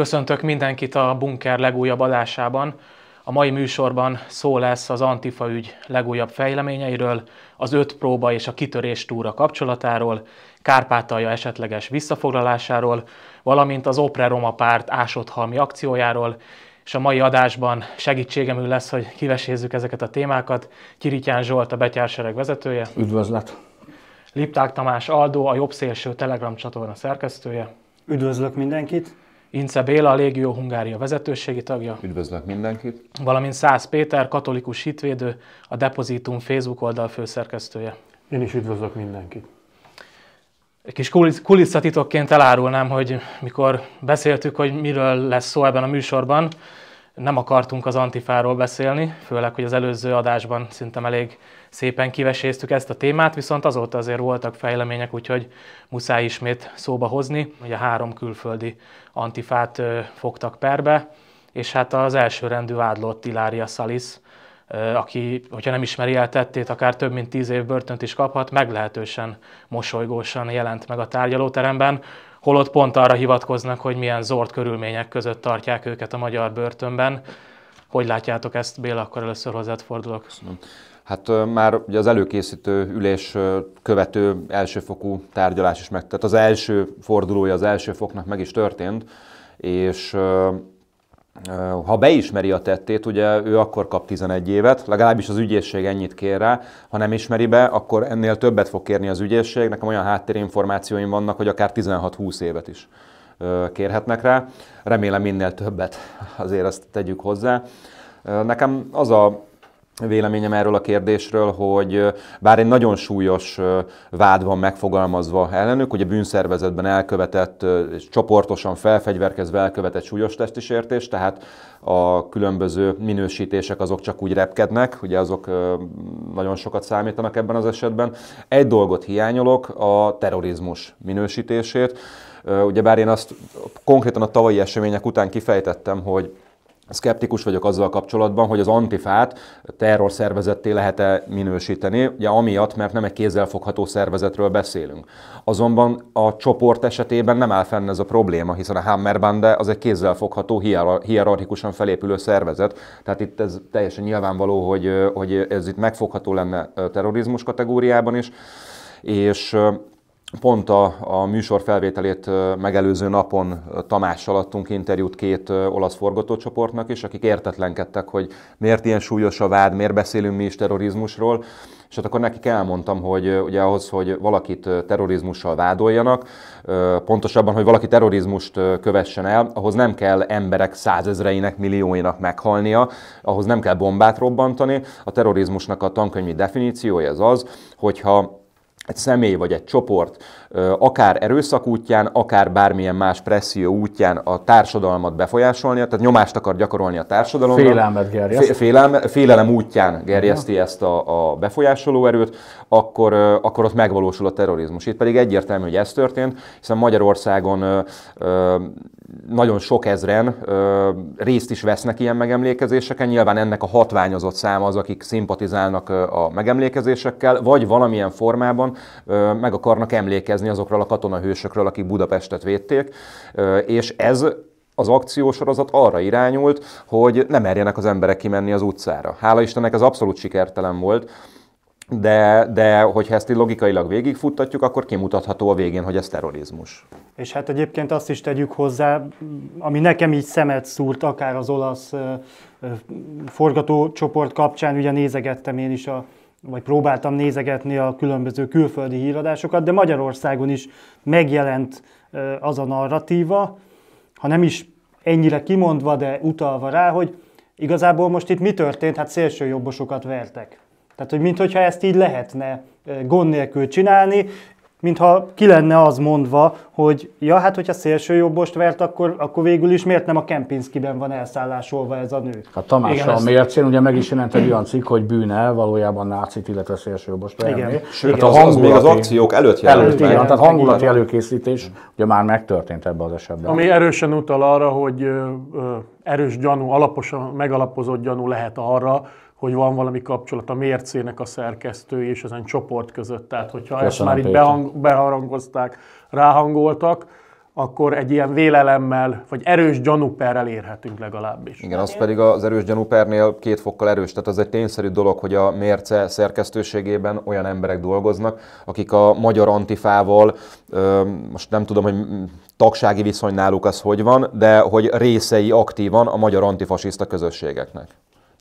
Köszöntök mindenkit a Bunker legújabb adásában. A mai műsorban szó lesz az Antifa ügy legújabb fejleményeiről, az öt próba és a kitörés túra kapcsolatáról, Kárpátalja esetleges visszafoglalásáról, valamint az Opre Roma párt ásotthalmi akciójáról, és a mai adásban segítségemül lesz, hogy kivesézzük ezeket a témákat. Kirityán Zsolt, a betyársereg vezetője. Üdvözlet! Lipták Tamás Aldó, a Jobb Szélső Telegram csatorna szerkesztője. Üdvözlök mindenkit! Ince Béla, a Légió Hungária vezetőségi tagja. Üdvözlök mindenkit. Valamint Szász Péter, katolikus hitvédő, a Depozitum Facebook oldal főszerkesztője. Én is üdvözlök mindenkit. Egy kis kulisszatitokként elárulnám, hogy mikor beszéltük, hogy miről lesz szó ebben a műsorban, nem akartunk az antifáról beszélni, főleg, hogy az előző adásban szinte elég szépen kiveséztük ezt a témát, viszont azóta azért voltak fejlemények, úgyhogy muszáj ismét szóba hozni. Ugye három külföldi antifát fogtak perbe, és hát az első rendű vádlott Ilária Salis, aki, hogyha nem ismeri el tettét, akár több mint tíz év börtönt is kaphat, meglehetősen mosolygósan jelent meg a tárgyalóteremben, holott pont arra hivatkoznak, hogy milyen zord körülmények között tartják őket a magyar börtönben. Hogy látjátok ezt, Béla, akkor először hozzád fordulok. Köszönöm. Hát már ugye az előkészítő ülés követő elsőfokú tárgyalás is meg, tehát az első fordulója az első foknak meg is történt, és ha beismeri a tettét, ugye ő akkor kap 11 évet, legalábbis az ügyészség ennyit kér rá, ha nem ismeri be, akkor ennél többet fog kérni az ügyészség, nekem olyan háttérinformációim vannak, hogy akár 16-20 évet is kérhetnek rá. Remélem minél többet, azért ezt tegyük hozzá. Nekem az a véleményem erről a kérdésről, hogy bár egy nagyon súlyos vád van megfogalmazva ellenük, hogy a bűnszervezetben elkövetett, és csoportosan felfegyverkezve elkövetett súlyos testi tehát a különböző minősítések azok csak úgy repkednek, ugye azok nagyon sokat számítanak ebben az esetben. Egy dolgot hiányolok, a terrorizmus minősítését. ugye bár én azt konkrétan a tavalyi események után kifejtettem, hogy Szkeptikus vagyok azzal kapcsolatban, hogy az antifát terror szervezetté lehet-e minősíteni, ugye amiatt, mert nem egy kézzelfogható szervezetről beszélünk. Azonban a csoport esetében nem áll fenn ez a probléma, hiszen a Hammerbande az egy kézzelfogható, hierarchikusan felépülő szervezet, tehát itt ez teljesen nyilvánvaló, hogy, hogy ez itt megfogható lenne terrorizmus kategóriában is, és Pont a, a műsor felvételét megelőző napon Tamással adtunk interjút két olasz forgatócsoportnak is, akik értetlenkedtek, hogy miért ilyen súlyos a vád, miért beszélünk mi is terrorizmusról. És hát akkor nekik elmondtam, hogy ugye ahhoz, hogy valakit terrorizmussal vádoljanak, pontosabban, hogy valaki terrorizmust kövessen el, ahhoz nem kell emberek százezreinek, millióinak meghalnia, ahhoz nem kell bombát robbantani. A terrorizmusnak a tankönyvi definíciója az az, hogyha egy személy vagy egy csoport akár erőszak útján, akár bármilyen más presszió útján a társadalmat befolyásolnia, tehát nyomást akar gyakorolni a társadalomra. Félelmet gerjeszti. Félelme, félelem útján gerjeszti ezt a, a befolyásoló erőt, akkor, akkor ott megvalósul a terrorizmus. Itt pedig egyértelmű, hogy ez történt, hiszen Magyarországon nagyon sok ezren részt is vesznek ilyen megemlékezéseken, nyilván ennek a hatványozott száma az, akik szimpatizálnak a megemlékezésekkel, vagy valamilyen formában meg akarnak emlékezni azokról a katonahősökről, akik Budapestet védték, és ez az akciósorozat arra irányult, hogy nem merjenek az emberek kimenni az utcára. Hála Istennek ez abszolút sikertelen volt, de, de hogyha ezt logikailag végigfuttatjuk, akkor kimutatható a végén, hogy ez terrorizmus. És hát egyébként azt is tegyük hozzá, ami nekem így szemet szúrt, akár az olasz forgatócsoport kapcsán, ugye nézegettem én is a vagy próbáltam nézegetni a különböző külföldi híradásokat, de Magyarországon is megjelent az a narratíva, ha nem is ennyire kimondva, de utalva rá, hogy igazából most itt mi történt, hát szélsőjobbosokat vertek. Tehát, hogy mintha ezt így lehetne gond nélkül csinálni, mintha ki lenne az mondva, hogy ja, hát hogyha szélső jobbost vert, akkor, akkor végül is miért nem a Kempinski-ben van elszállásolva ez a nő? Hát Tamás Igen, a ezt... mércén ugye meg is jelent egy olyan cikk, hogy bűne valójában nácit, illetve szélső jobbost verni. Igen. Sőt, hát a az, még az akciók előtt jelent előtt, meg. Igen, tehát hangulati Igen. előkészítés ugye már megtörtént ebben az esetben. Ami erősen utal arra, hogy erős gyanú, alaposan megalapozott gyanú lehet arra, hogy van valami kapcsolat a mércének a szerkesztő és ezen csoport között. Tehát, hogyha Köszönöm, ezt már Péter. így behang, beharangozták, ráhangoltak, akkor egy ilyen vélelemmel, vagy erős gyanúperrel érhetünk legalábbis. Igen, az pedig az erős gyanúpernél két fokkal erős. Tehát az egy tényszerű dolog, hogy a mérce szerkesztőségében olyan emberek dolgoznak, akik a magyar antifával, most nem tudom, hogy tagsági viszony náluk az hogy van, de hogy részei aktívan a magyar antifasiszta közösségeknek.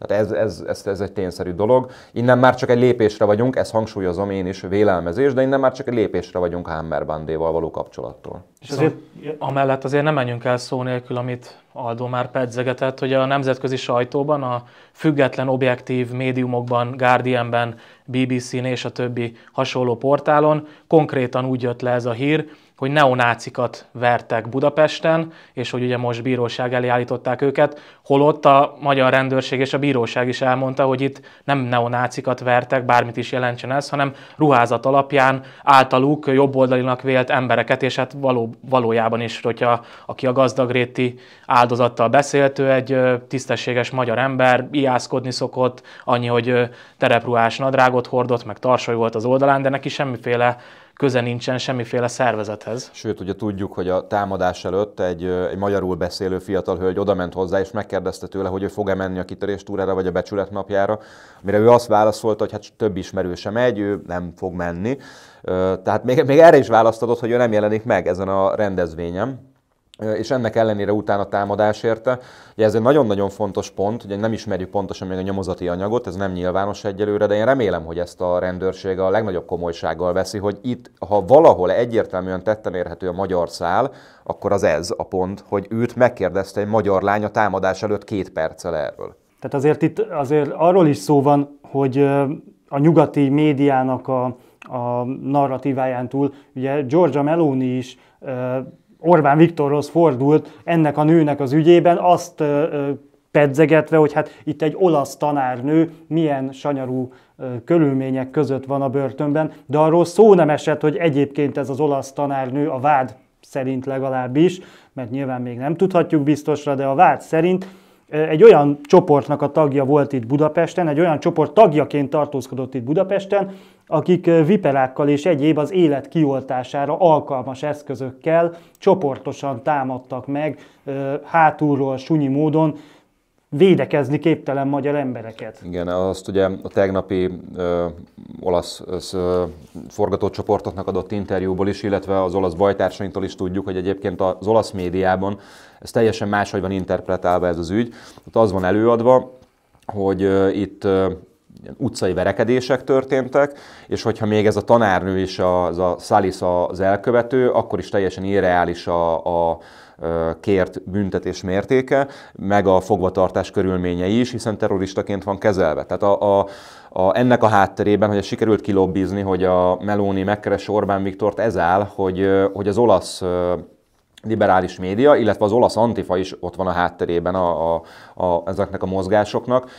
Tehát ez, ez, ez, ez egy tényszerű dolog. Innen már csak egy lépésre vagyunk, ezt hangsúlyozom én is, vélelmezés, de innen már csak egy lépésre vagyunk Hammer Bandéval való kapcsolattól. És azért, szóval- amellett azért nem menjünk el szó nélkül, amit Aldo már pedzegetett, hogy a nemzetközi sajtóban, a független objektív médiumokban, Guardianben, BBC-n és a többi hasonló portálon konkrétan úgy jött le ez a hír, hogy neonácikat vertek Budapesten, és hogy ugye most bíróság elé állították őket, holott a magyar rendőrség és a bíróság is elmondta, hogy itt nem neonácikat vertek, bármit is jelentsen ez, hanem ruházat alapján általuk jobboldalinak vélt embereket, és hát való, valójában is, hogyha aki a gazdagréti áldozattal beszélt, ő egy tisztességes magyar ember, iászkodni szokott, annyi, hogy terepruhás nadrágot hordott, meg tarsoly volt az oldalán, de neki semmiféle köze nincsen semmiféle szervezethez. Sőt, ugye tudjuk, hogy a támadás előtt egy, egy magyarul beszélő fiatal hölgy odament hozzá, és megkérdezte tőle, hogy ő fog-e menni a kitörés túrára, vagy a becsületnapjára, mire ő azt válaszolta, hogy hát több sem megy, ő nem fog menni. Tehát még, még erre is választadott, hogy ő nem jelenik meg ezen a rendezvényen és ennek ellenére utána támadás érte. Ugye ez egy nagyon-nagyon fontos pont, ugye nem ismerjük pontosan még a nyomozati anyagot, ez nem nyilvános egyelőre, de én remélem, hogy ezt a rendőrség a legnagyobb komolysággal veszi, hogy itt, ha valahol egyértelműen tetten érhető a magyar szál, akkor az ez a pont, hogy őt megkérdezte egy magyar lány a támadás előtt két perccel erről. Tehát azért itt azért arról is szó van, hogy a nyugati médiának a, a narratíváján túl, ugye Georgia Meloni is Orbán Viktorhoz fordult ennek a nőnek az ügyében, azt pedzegetve, hogy hát itt egy olasz tanárnő milyen sanyarú körülmények között van a börtönben, de arról szó nem esett, hogy egyébként ez az olasz tanárnő a vád szerint legalábbis, mert nyilván még nem tudhatjuk biztosra, de a vád szerint egy olyan csoportnak a tagja volt itt Budapesten, egy olyan csoport tagjaként tartózkodott itt Budapesten, akik viperákkal és egyéb az élet kioltására alkalmas eszközökkel csoportosan támadtak meg hátulról, sunyi módon védekezni képtelen magyar embereket. Igen, azt ugye a tegnapi ö, olasz ö, forgatócsoportoknak adott interjúból is, illetve az olasz bajtársainktól is tudjuk, hogy egyébként az olasz médiában ez teljesen máshogy van interpretálva ez az ügy. Ott az van előadva, hogy itt utcai verekedések történtek, és hogyha még ez a tanárnő is, az a Szalisz az elkövető, akkor is teljesen irreális a, a kért büntetés mértéke, meg a fogvatartás körülményei is, hiszen terroristaként van kezelve. Tehát a, a, a, ennek a hátterében, hogy sikerült kilobbizni, hogy a Meloni megkeres Orbán Viktort, ez áll, hogy, hogy az olasz liberális média, illetve az olasz antifa is ott van a hátterében a, a, a, ezeknek a mozgásoknak.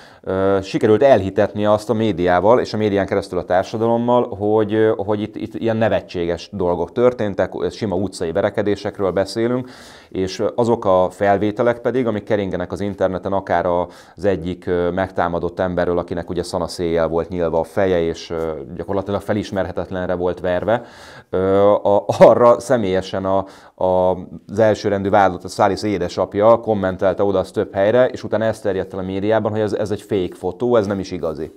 Sikerült elhitetni azt a médiával és a médián keresztül a társadalommal, hogy, hogy itt, itt ilyen nevetséges dolgok történtek, sima utcai verekedésekről beszélünk, és azok a felvételek pedig, amik keringenek az interneten, akár az egyik megtámadott emberről, akinek ugye széjjel volt nyilva a feje, és gyakorlatilag felismerhetetlenre volt verve, arra személyesen a, a az elsőrendű vádlott, a Szálisz édesapja kommentelte oda azt több helyre, és utána ezt terjedt el a médiában, hogy ez, ez egy fake fotó, ez nem is igazi.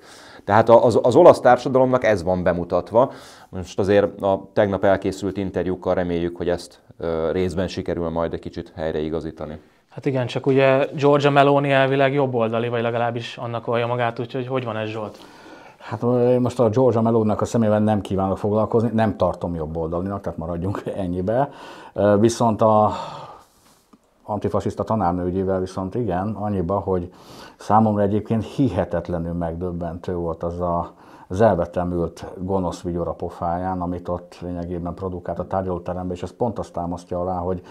Tehát az, az olasz társadalomnak ez van bemutatva. Most azért a tegnap elkészült interjúkkal reméljük, hogy ezt részben sikerül majd egy kicsit helyreigazítani. Hát igen, csak ugye Georgia Meloni elvileg jobboldali, vagy legalábbis annak olyan magát, úgyhogy hogy van ez Zsolt? Hát én most a Georgia Melónak a szemében nem kívánok foglalkozni, nem tartom jobb oldalinak, tehát maradjunk ennyibe. Viszont a antifasiszta tanárnőgyével viszont igen, annyiba, hogy számomra egyébként hihetetlenül megdöbbentő volt az a az elvetemült gonosz vigyor a pofáján, amit ott lényegében produkált a tárgyalóteremben, és ez pont azt támasztja alá, hogy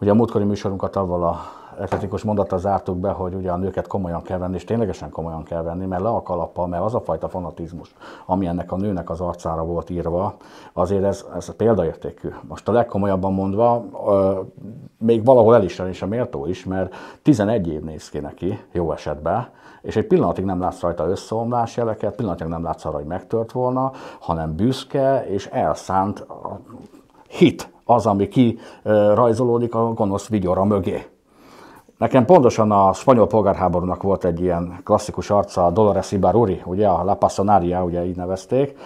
ugye a múltkori műsorunkat avval a ekletikus mondattal zártuk be, hogy ugye a nőket komolyan kell venni, és ténylegesen komolyan kell venni, mert le a kalappal, mert az a fajta fanatizmus, ami ennek a nőnek az arcára volt írva, azért ez, ez példaértékű. Most a legkomolyabban mondva, ö, még valahol el is a méltó is, mert 11 év néz ki neki, jó esetben, és egy pillanatig nem látsz rajta összeomlás jeleket, pillanatig nem látsz arra, hogy megtört volna, hanem büszke és elszánt hit az, ami ki rajzolódik a gonosz vigyora mögé. Nekem pontosan a spanyol polgárháborúnak volt egy ilyen klasszikus arca, Dolores Ibaruri, ugye a La Passionaria, ugye így nevezték,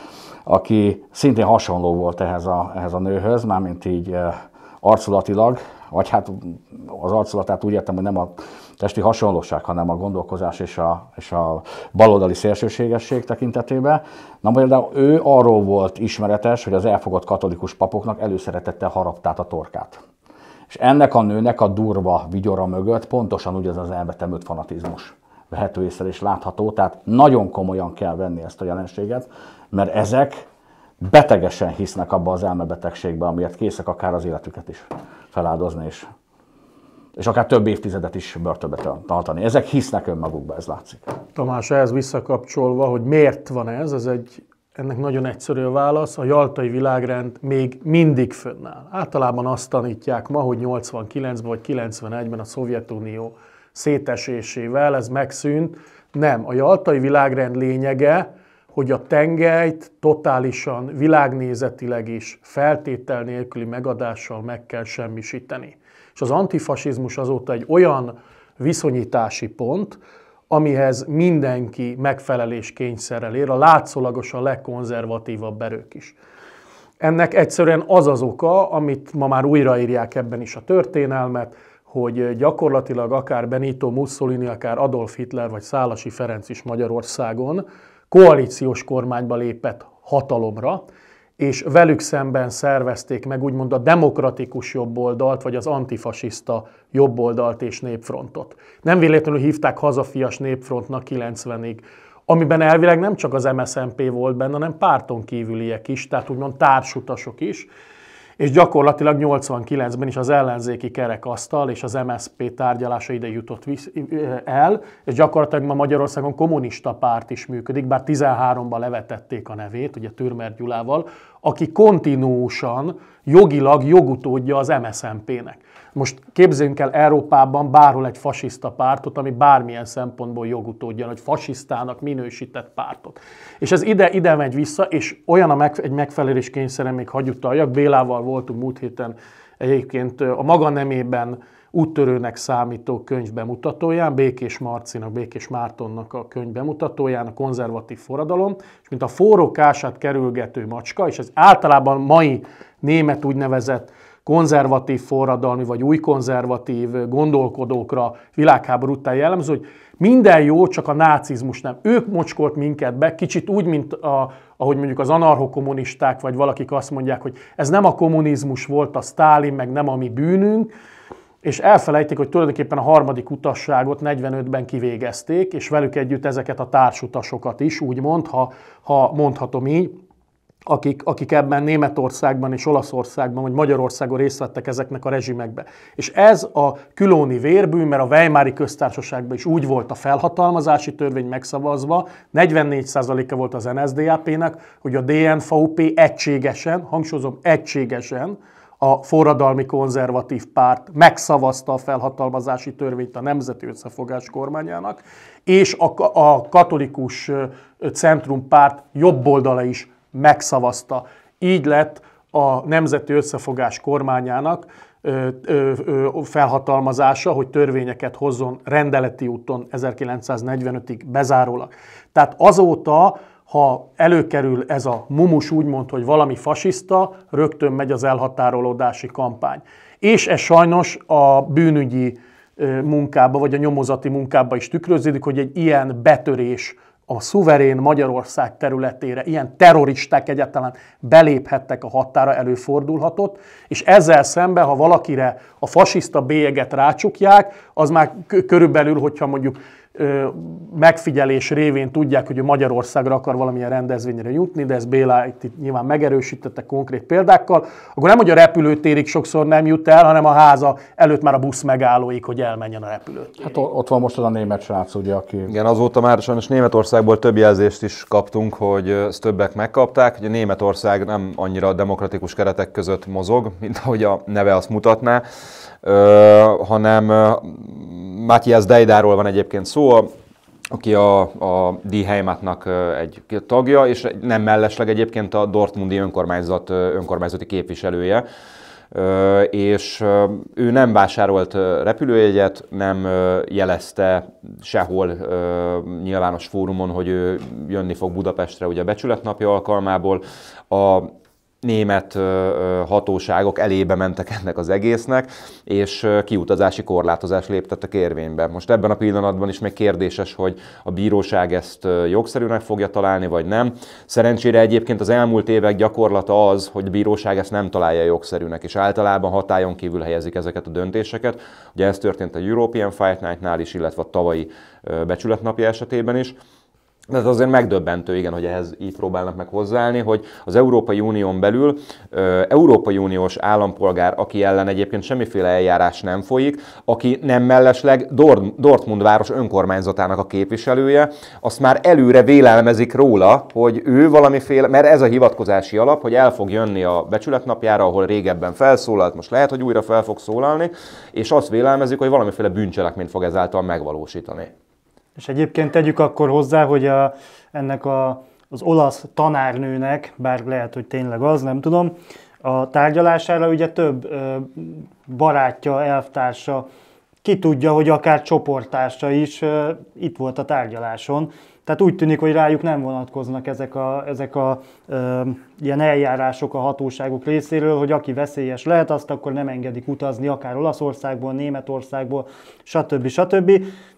aki szintén hasonló volt ehhez a, ehhez a nőhöz, mármint így eh, arculatilag, vagy hát az arculatát úgy értem, hogy nem a testi hasonlóság, hanem a gondolkozás és a, és a baloldali szélsőségesség tekintetében. Na például ő arról volt ismeretes, hogy az elfogott katolikus papoknak előszeretettel haraptát a torkát. És ennek a nőnek a durva vigyora mögött pontosan ugyanaz az elvetemült fanatizmus vehető észre és látható, tehát nagyon komolyan kell venni ezt a jelenséget, mert ezek betegesen hisznek abba az elmebetegségbe, amiért készek akár az életüket is feláldozni, és, és akár több évtizedet is börtönbe tartani. Ezek hisznek önmagukba, ez látszik. Tamás, ehhez visszakapcsolva, hogy miért van ez, ez egy ennek nagyon egyszerű a válasz, a jaltai világrend még mindig fönnáll. Általában azt tanítják ma, hogy 89-ben vagy 91-ben a Szovjetunió szétesésével ez megszűnt. Nem, a jaltai világrend lényege, hogy a tengelyt totálisan, világnézetileg is feltétel nélküli megadással meg kell semmisíteni. És az antifasizmus azóta egy olyan viszonyítási pont, amihez mindenki megfelelés kényszerrel ér, a a legkonzervatívabb erők is. Ennek egyszerűen az az oka, amit ma már újraírják ebben is a történelmet, hogy gyakorlatilag akár Benito Mussolini, akár Adolf Hitler vagy Szálasi Ferenc is Magyarországon koalíciós kormányba lépett hatalomra, és velük szemben szervezték meg úgymond a demokratikus jobboldalt, vagy az antifasiszta jobboldalt és népfrontot. Nem véletlenül hívták hazafias népfrontnak 90-ig, amiben elvileg nem csak az MSZNP volt benne, hanem párton kívüliek is, tehát úgymond társutasok is, és gyakorlatilag 89-ben is az ellenzéki kerekasztal és az MSP tárgyalása ide jutott el, és gyakorlatilag ma Magyarországon kommunista párt is működik, bár 13-ban levetették a nevét, ugye Türmer Gyulával, aki kontinúsan jogilag jogutódja az MSZMP-nek. Most képzeljünk el Európában bárhol egy fasiszta pártot, ami bármilyen szempontból jogutódja, hogy fasisztának minősített pártot. És ez ide, ide megy vissza, és olyan a meg, egy megfelelés kényszerem még hagyutaljak. Bélával voltunk múlt héten egyébként a maga nemében úttörőnek számító könyv bemutatóján, Békés Marcinak, Békés Mártonnak a könyv bemutatóján, a konzervatív forradalom, és mint a forró kását kerülgető macska, és ez általában mai német úgynevezett konzervatív forradalmi vagy új konzervatív gondolkodókra világháború után jellemző, hogy minden jó, csak a nácizmus nem. Ők mocskolt minket be, kicsit úgy, mint a, ahogy mondjuk az anarchokommunisták, vagy valakik azt mondják, hogy ez nem a kommunizmus volt, a Sztálin, meg nem a mi bűnünk, és elfelejtik, hogy tulajdonképpen a harmadik utasságot 45-ben kivégezték, és velük együtt ezeket a társutasokat is, úgymond, ha, ha mondhatom így akik, akik ebben Németországban és Olaszországban vagy Magyarországon részt vettek ezeknek a rezsimekbe. És ez a külóni vérbű, mert a Weimári köztársaságban is úgy volt a felhatalmazási törvény megszavazva, 44%-a volt az NSDAP-nek, hogy a DNVP egységesen, hangsúlyozom egységesen, a forradalmi konzervatív párt megszavazta a felhatalmazási törvényt a Nemzeti Összefogás kormányának, és a, a katolikus centrumpárt jobb oldala is megszavazta. Így lett a Nemzeti Összefogás kormányának felhatalmazása, hogy törvényeket hozzon rendeleti úton 1945-ig bezárólag. Tehát azóta, ha előkerül ez a mumus úgymond, hogy valami fasiszta, rögtön megy az elhatárolódási kampány. És ez sajnos a bűnügyi munkába, vagy a nyomozati munkába is tükröződik, hogy egy ilyen betörés a szuverén Magyarország területére ilyen terroristák egyáltalán beléphettek a határa, előfordulhatott, és ezzel szemben, ha valakire a fasiszta bélyeget rácsukják, az már körülbelül, hogyha mondjuk megfigyelés révén tudják, hogy Magyarországra akar valamilyen rendezvényre jutni, de ez Béla itt, nyilván megerősítette konkrét példákkal, akkor nem, hogy a repülőtérig sokszor nem jut el, hanem a háza előtt már a busz megállóik, hogy elmenjen a repülőtérig. Hát ott van most az a német srác, ugye, aki... Igen, azóta már sajnos Németországból több jelzést is kaptunk, hogy ezt többek megkapták, hogy a Németország nem annyira demokratikus keretek között mozog, mint ahogy a neve azt mutatná hanem Matthias Deidáról van egyébként szó, aki a, a Die Heimatnak egy tagja, és nem mellesleg egyébként a Dortmundi önkormányzat önkormányzati képviselője. És ő nem vásárolt repülőjegyet, nem jelezte sehol nyilvános fórumon, hogy ő jönni fog Budapestre ugye a becsületnapja alkalmából. A német hatóságok elébe mentek ennek az egésznek, és kiutazási korlátozás léptettek érvénybe. Most ebben a pillanatban is még kérdéses, hogy a bíróság ezt jogszerűnek fogja találni, vagy nem. Szerencsére egyébként az elmúlt évek gyakorlata az, hogy a bíróság ezt nem találja jogszerűnek, és általában hatályon kívül helyezik ezeket a döntéseket. Ugye ez történt a European Fight Night-nál is, illetve a tavalyi becsületnapja esetében is ez azért megdöbbentő, igen, hogy ehhez így próbálnak meg hozzáállni, hogy az Európai Unión belül ö, Európai Uniós állampolgár, aki ellen egyébként semmiféle eljárás nem folyik, aki nem mellesleg Dortmund város önkormányzatának a képviselője, azt már előre vélelmezik róla, hogy ő valamiféle, mert ez a hivatkozási alap, hogy el fog jönni a becsületnapjára, ahol régebben felszólalt, most lehet, hogy újra fel fog szólalni, és azt vélelmezik, hogy valamiféle bűncselekményt fog ezáltal megvalósítani. És egyébként tegyük akkor hozzá, hogy a, ennek a, az olasz tanárnőnek, bár lehet, hogy tényleg az, nem tudom, a tárgyalására ugye több ö, barátja, elvtársa ki tudja, hogy akár csoporttársa is uh, itt volt a tárgyaláson. Tehát úgy tűnik, hogy rájuk nem vonatkoznak ezek a, ezek a ö, ilyen eljárások a hatóságok részéről, hogy aki veszélyes lehet, azt akkor nem engedik utazni akár Olaszországból, Németországból, stb. stb.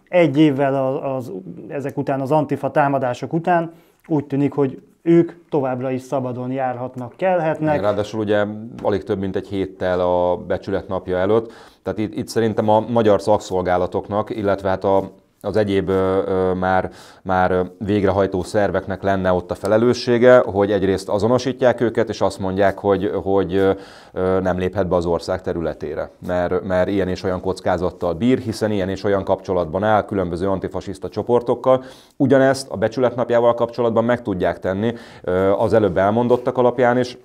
Egy évvel az, az, ezek után, az antifa támadások után úgy tűnik, hogy ők továbbra is szabadon járhatnak, kelhetnek. Ráadásul ugye alig több mint egy héttel a becsület napja előtt, tehát itt, itt szerintem a magyar szakszolgálatoknak, illetve hát a, az egyéb ö, már, már végrehajtó szerveknek lenne ott a felelőssége, hogy egyrészt azonosítják őket, és azt mondják, hogy, hogy ö, nem léphet be az ország területére, mert, mert ilyen és olyan kockázattal bír, hiszen ilyen és olyan kapcsolatban áll különböző antifasiszta csoportokkal. Ugyanezt a becsületnapjával kapcsolatban meg tudják tenni ö, az előbb elmondottak alapján is,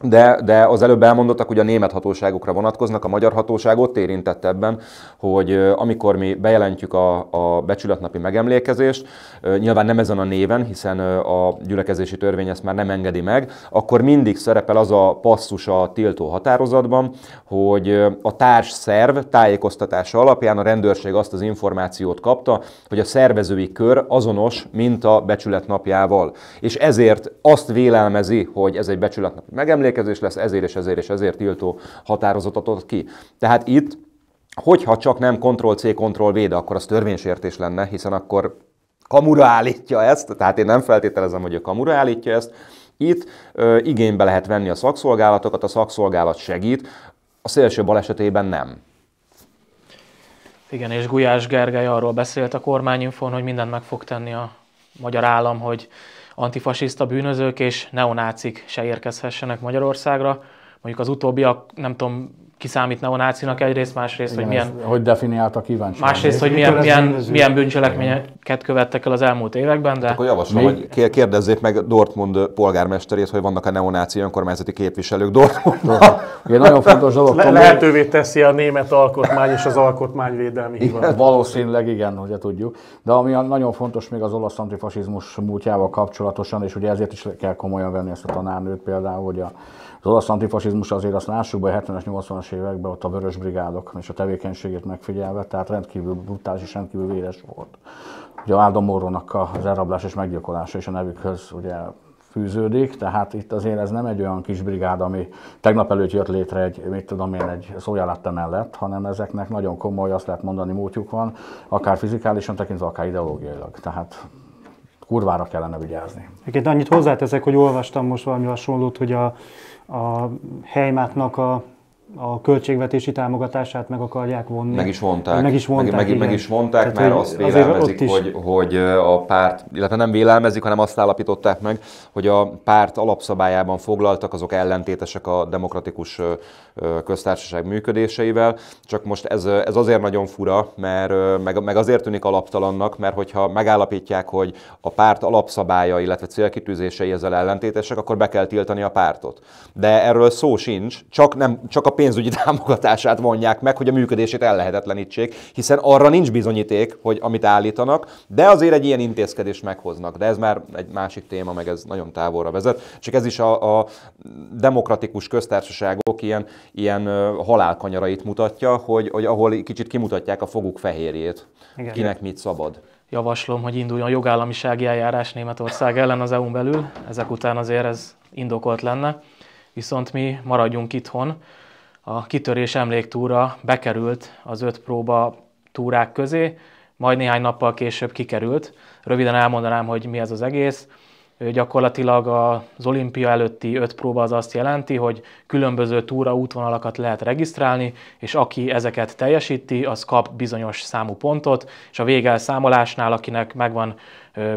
de, de az előbb elmondottak, hogy a német hatóságokra vonatkoznak, a magyar hatóság ott érintett ebben, hogy amikor mi bejelentjük a, a becsületnapi megemlékezést, nyilván nem ezen a néven, hiszen a gyülekezési törvény ezt már nem engedi meg, akkor mindig szerepel az a passzus a tiltó határozatban, hogy a társ szerv tájékoztatása alapján a rendőrség azt az információt kapta, hogy a szervezői kör azonos, mint a becsületnapjával. És ezért azt vélelmezi, hogy ez egy becsületnapi megemlékezés, védekezés lesz, ezért és ezért és ezért tiltó határozatot ad ki. Tehát itt hogyha csak nem Ctrl-C, Ctrl-V, de akkor az törvénysértés lenne, hiszen akkor kamura állítja ezt, tehát én nem feltételezem, hogy a kamura állítja ezt, itt ö, igénybe lehet venni a szakszolgálatokat, a szakszolgálat segít, a szélső balesetében nem. Igen, és Gulyás Gergely arról beszélt a kormányinfon, hogy mindent meg fog tenni a magyar állam, hogy antifasiszta bűnözők és neonácik se érkezhessenek Magyarországra. Mondjuk az utóbbiak, nem tudom, kiszámít neonácinak egyrészt, másrészt, Igen, hogy milyen... Ez, hogy definiálta kíváncsi. Másrészt, hogy milyen, milyen, milyen bűncselekményeket követtek el az elmúlt években, de... akkor javaslom, Még... hogy kérdezzék meg Dortmund polgármesterét, hogy vannak a neonáci önkormányzati képviselők Dortmundban. Igen, nagyon fontos dolog. Le- lehetővé teszi a német alkotmány és az alkotmányvédelmi hivatal. Valószínűleg igen, ugye tudjuk. De ami nagyon fontos még az olasz antifasizmus múltjával kapcsolatosan, és ugye ezért is kell komolyan venni ezt a tanárnőt például, hogy a, az olasz antifasizmus azért azt lássuk be, 70-es, 80-as 80-as években ott a vörös brigádok és a tevékenységét megfigyelve, tehát rendkívül brutális és rendkívül véres volt. Ugye Áldom Morrónak az elrablás és meggyilkolása és a nevükhöz ugye fűződik, tehát itt azért ez nem egy olyan kis brigád, ami tegnap előtt jött létre egy, mit tudom én, egy szójálatta mellett, hanem ezeknek nagyon komoly, azt lehet mondani, múltjuk van, akár fizikálisan tekintve, akár ideológiailag. Tehát kurvára kellene vigyázni. Egyébként annyit hozzáteszek, hogy olvastam most valami hasonlót, hogy a, a Heimátnak a a költségvetési támogatását meg akarják vonni. Meg is vonták. Meg is vonták, meg, meg, meg is vonták Tehát, mert azt vélelmezik, is... hogy, hogy a párt, illetve nem vélelmezik, hanem azt állapították meg, hogy a párt alapszabályában foglaltak, azok ellentétesek a demokratikus köztársaság működéseivel, csak most ez, ez azért nagyon fura, mert meg, meg azért tűnik alaptalannak, mert hogyha megállapítják, hogy a párt alapszabálya, illetve célkitűzései ezzel ellentétesek, akkor be kell tiltani a pártot. De erről szó sincs, csak, nem, csak a pénz pénzügyi támogatását vonják meg, hogy a működését ellehetetlenítsék, hiszen arra nincs bizonyíték, hogy amit állítanak, de azért egy ilyen intézkedést meghoznak. De ez már egy másik téma, meg ez nagyon távolra vezet. Csak ez is a, a demokratikus köztársaságok ilyen, ilyen halálkanyarait mutatja, hogy, hogy ahol kicsit kimutatják a foguk fehérjét, Igen. kinek mit szabad javaslom, hogy induljon jogállamisági eljárás Németország ellen az EU-n belül, ezek után azért ez indokolt lenne, viszont mi maradjunk itthon, a kitörés emléktúra bekerült az öt próba túrák közé, majd néhány nappal később kikerült. Röviden elmondanám, hogy mi ez az egész. Gyakorlatilag az olimpia előtti öt próba az azt jelenti, hogy különböző túra útvonalakat lehet regisztrálni, és aki ezeket teljesíti, az kap bizonyos számú pontot, és a számolásnál, akinek megvan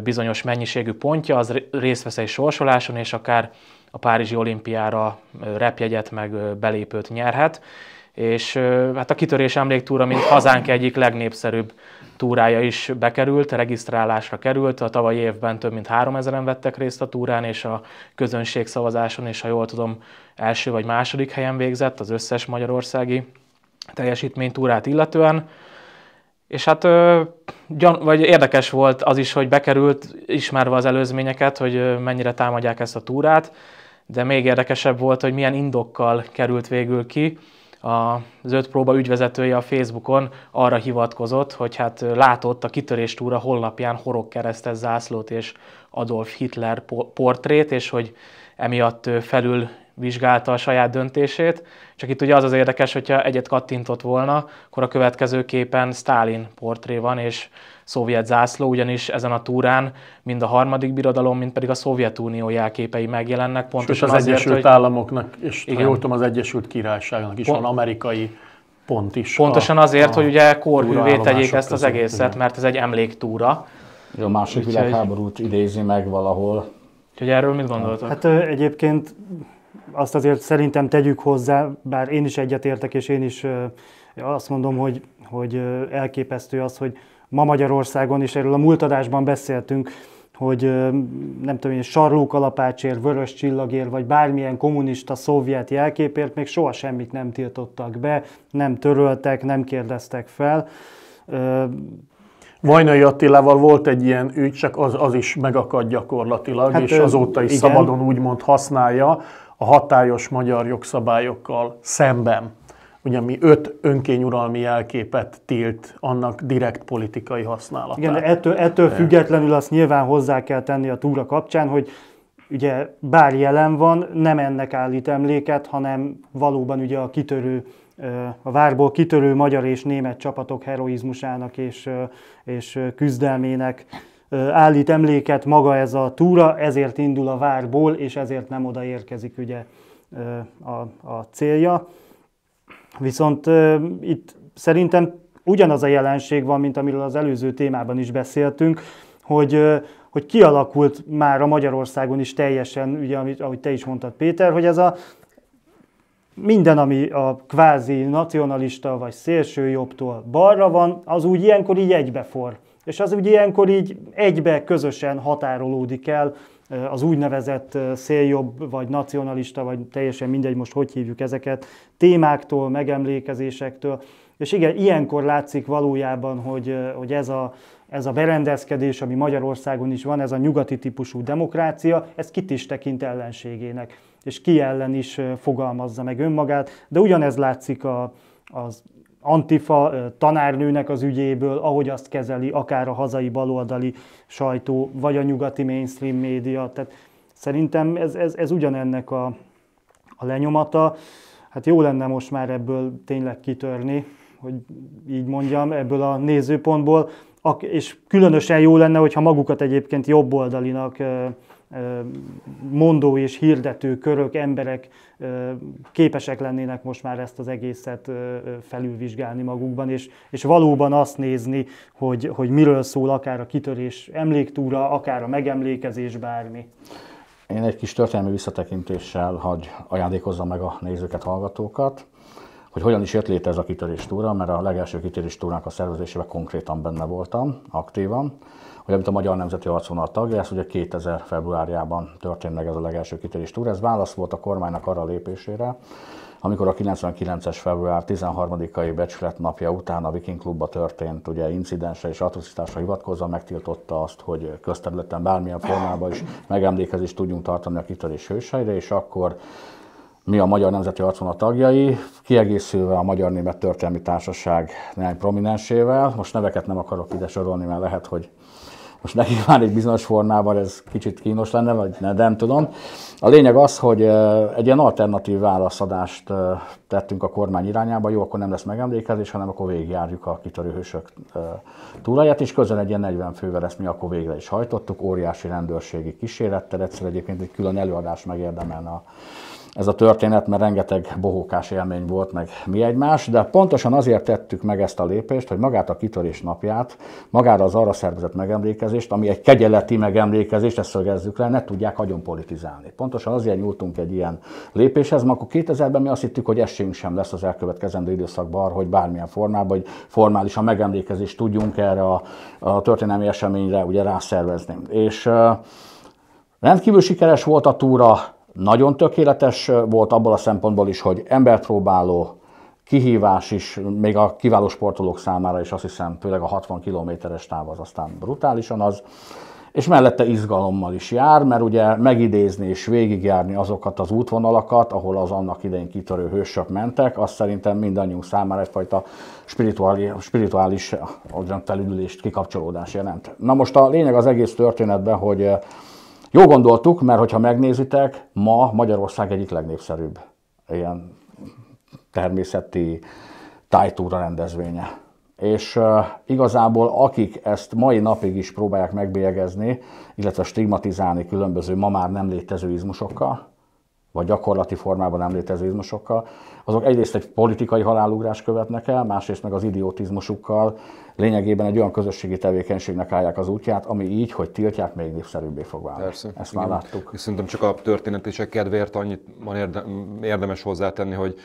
bizonyos mennyiségű pontja, az részt vesz egy sorsoláson, és akár a Párizsi olimpiára repjegyet meg belépőt nyerhet, és hát a kitörés emléktúra, mint hazánk egyik legnépszerűbb túrája is bekerült, regisztrálásra került, a tavalyi évben több mint 3000-en vettek részt a túrán, és a közönség szavazáson is, ha jól tudom, első vagy második helyen végzett az összes magyarországi teljesítménytúrát illetően. És hát vagy érdekes volt az is, hogy bekerült, ismerve az előzményeket, hogy mennyire támadják ezt a túrát de még érdekesebb volt, hogy milyen indokkal került végül ki. Az öt próba ügyvezetője a Facebookon arra hivatkozott, hogy hát látott a kitöréstúra holnapján horog keresztes zászlót és Adolf Hitler portrét, és hogy emiatt felül vizsgálta a saját döntését, csak itt ugye az az érdekes, hogyha egyet kattintott volna, akkor a következő képen Stálin portré van, és szovjet zászló, ugyanis ezen a túrán mind a harmadik birodalom, mind pedig a Szovjetunió jelképei megjelennek. Pontosan Sőt, az azért, Egyesült hogy... Államoknak, és igen. jól tudom, az Egyesült Királyságnak is Pont... van amerikai pont is. Pontosan a, azért, a hogy ugye korhűvé tegyék ezt az egészet, igen. mert ez egy emléktúra. A másik világháborút idézi meg valahol. Úgyhogy erről mit gondoltak? Hát egyébként azt azért szerintem tegyük hozzá, bár én is egyetértek, és én is azt mondom, hogy, hogy elképesztő az, hogy ma Magyarországon, és erről a múltadásban beszéltünk, hogy nem tudom én, sarlók alapácsért, vörös csillagért, vagy bármilyen kommunista szovjet jelképért még soha semmit nem tiltottak be, nem töröltek, nem kérdeztek fel. Vajnai Attilával volt egy ilyen ügy, csak az, az is megakad gyakorlatilag, hát, és azóta is igen. szabadon úgymond használja, a hatályos magyar jogszabályokkal szemben. Ugye mi öt önkényuralmi jelképet tilt annak direkt politikai használatát. Igen, de ettől, ettől de. függetlenül azt nyilván hozzá kell tenni a túra kapcsán, hogy ugye bár jelen van, nem ennek állít emléket, hanem valóban ugye a kitörő a várból kitörő magyar és német csapatok heroizmusának és, és küzdelmének állít emléket maga ez a túra, ezért indul a várból, és ezért nem odaérkezik ugye a, a célja. Viszont itt szerintem ugyanaz a jelenség van, mint amiről az előző témában is beszéltünk, hogy, hogy kialakult már a Magyarországon is teljesen, ugye, ahogy te is mondtad Péter, hogy ez a minden, ami a kvázi nacionalista vagy szélső jobbtól balra van, az úgy ilyenkor így egybefor. És az ugye ilyenkor így egybe közösen határolódik el az úgynevezett széljobb, vagy nacionalista, vagy teljesen mindegy most hogy hívjuk ezeket, témáktól, megemlékezésektől. És igen, ilyenkor látszik valójában, hogy, hogy ez, a, ez a berendezkedés, ami Magyarországon is van, ez a nyugati típusú demokrácia, ez kit is tekint ellenségének, és ki ellen is fogalmazza meg önmagát, de ugyanez látszik a, az Antifa tanárnőnek az ügyéből, ahogy azt kezeli akár a hazai baloldali sajtó, vagy a nyugati mainstream média. Tehát szerintem ez, ez, ez ugyanennek a, a lenyomata. Hát jó lenne most már ebből tényleg kitörni, hogy így mondjam, ebből a nézőpontból, és különösen jó lenne, hogyha magukat egyébként jobboldalinak mondó és hirdető körök, emberek képesek lennének most már ezt az egészet felülvizsgálni magukban, és, és valóban azt nézni, hogy, hogy miről szól akár a kitörés emléktúra, akár a megemlékezés, bármi. Én egy kis történelmi visszatekintéssel hagy ajándékozzam meg a nézőket, hallgatókat, hogy hogyan is jött létre ez a kitörés túra, mert a legelső kitörés túrának a szervezésében konkrétan benne voltam, aktívan hogy amit a Magyar Nemzeti Arcvonal tagja, ez ugye 2000 februárjában történt meg ez a legelső kitérés túra. Ez válasz volt a kormánynak arra a lépésére, amikor a 99-es február 13-ai becsület napja után a Viking Klubba történt ugye, incidensre és atrocitásra hivatkozva megtiltotta azt, hogy közterületen bármilyen formában is megemlékezést tudjunk tartani a kitörés hőseire, és akkor mi a Magyar Nemzeti Arcvonal tagjai, kiegészülve a Magyar Német Történelmi Társaság néhány prominensével. Most neveket nem akarok ide sorolni, mert lehet, hogy most neki már egy bizonyos formában ez kicsit kínos lenne, vagy ne, nem tudom. A lényeg az, hogy egy ilyen alternatív válaszadást tettünk a kormány irányába, jó, akkor nem lesz megemlékezés, hanem akkor végigjárjuk a hősök túráját, és közel egy ilyen 40 fővel ezt mi akkor végre is hajtottuk, óriási rendőrségi kísérettel, egyszer egyébként egy külön előadás megérdemelne a ez a történet, mert rengeteg bohókás élmény volt, meg mi egymás, de pontosan azért tettük meg ezt a lépést, hogy magát a kitörés napját, magára az arra szervezett megemlékezést, ami egy kegyeleti megemlékezést, ezt szögezzük le, ne tudják agyon politizálni. Pontosan azért nyúltunk egy ilyen lépéshez, mert akkor 2000-ben mi azt hittük, hogy esélyünk sem lesz az elkövetkezendő időszakban arra, hogy bármilyen formában, hogy formálisan megemlékezést tudjunk erre a, a történelmi eseményre ugye rászervezni. És uh, rendkívül sikeres volt a túra, nagyon tökéletes volt abból a szempontból is, hogy emberpróbáló, kihívás is, még a kiváló sportolók számára is azt hiszem, főleg a 60 kilométeres táv az aztán brutálisan az, és mellette izgalommal is jár, mert ugye megidézni és végigjárni azokat az útvonalakat, ahol az annak idején kitörő hősök mentek, az szerintem mindannyiunk számára egyfajta spirituális, spirituális felüdülést, kikapcsolódás jelent. Na most a lényeg az egész történetben, hogy jó gondoltuk, mert hogyha megnézitek, ma Magyarország egyik legnépszerűbb ilyen természeti tájtúra rendezvénye. És uh, igazából akik ezt mai napig is próbálják megbélyegezni, illetve stigmatizálni különböző ma már nem létező izmusokkal, vagy gyakorlati formában nem létező izmusokkal, azok egyrészt egy politikai halálugrás követnek el, másrészt meg az idiotizmusukkal lényegében egy olyan közösségi tevékenységnek állják az útját, ami így, hogy tiltják, még népszerűbbé fog válni. Persze, Ezt már igen. láttuk. Szerintem csak a történetések kedvéért annyit van érdemes hozzátenni, hogy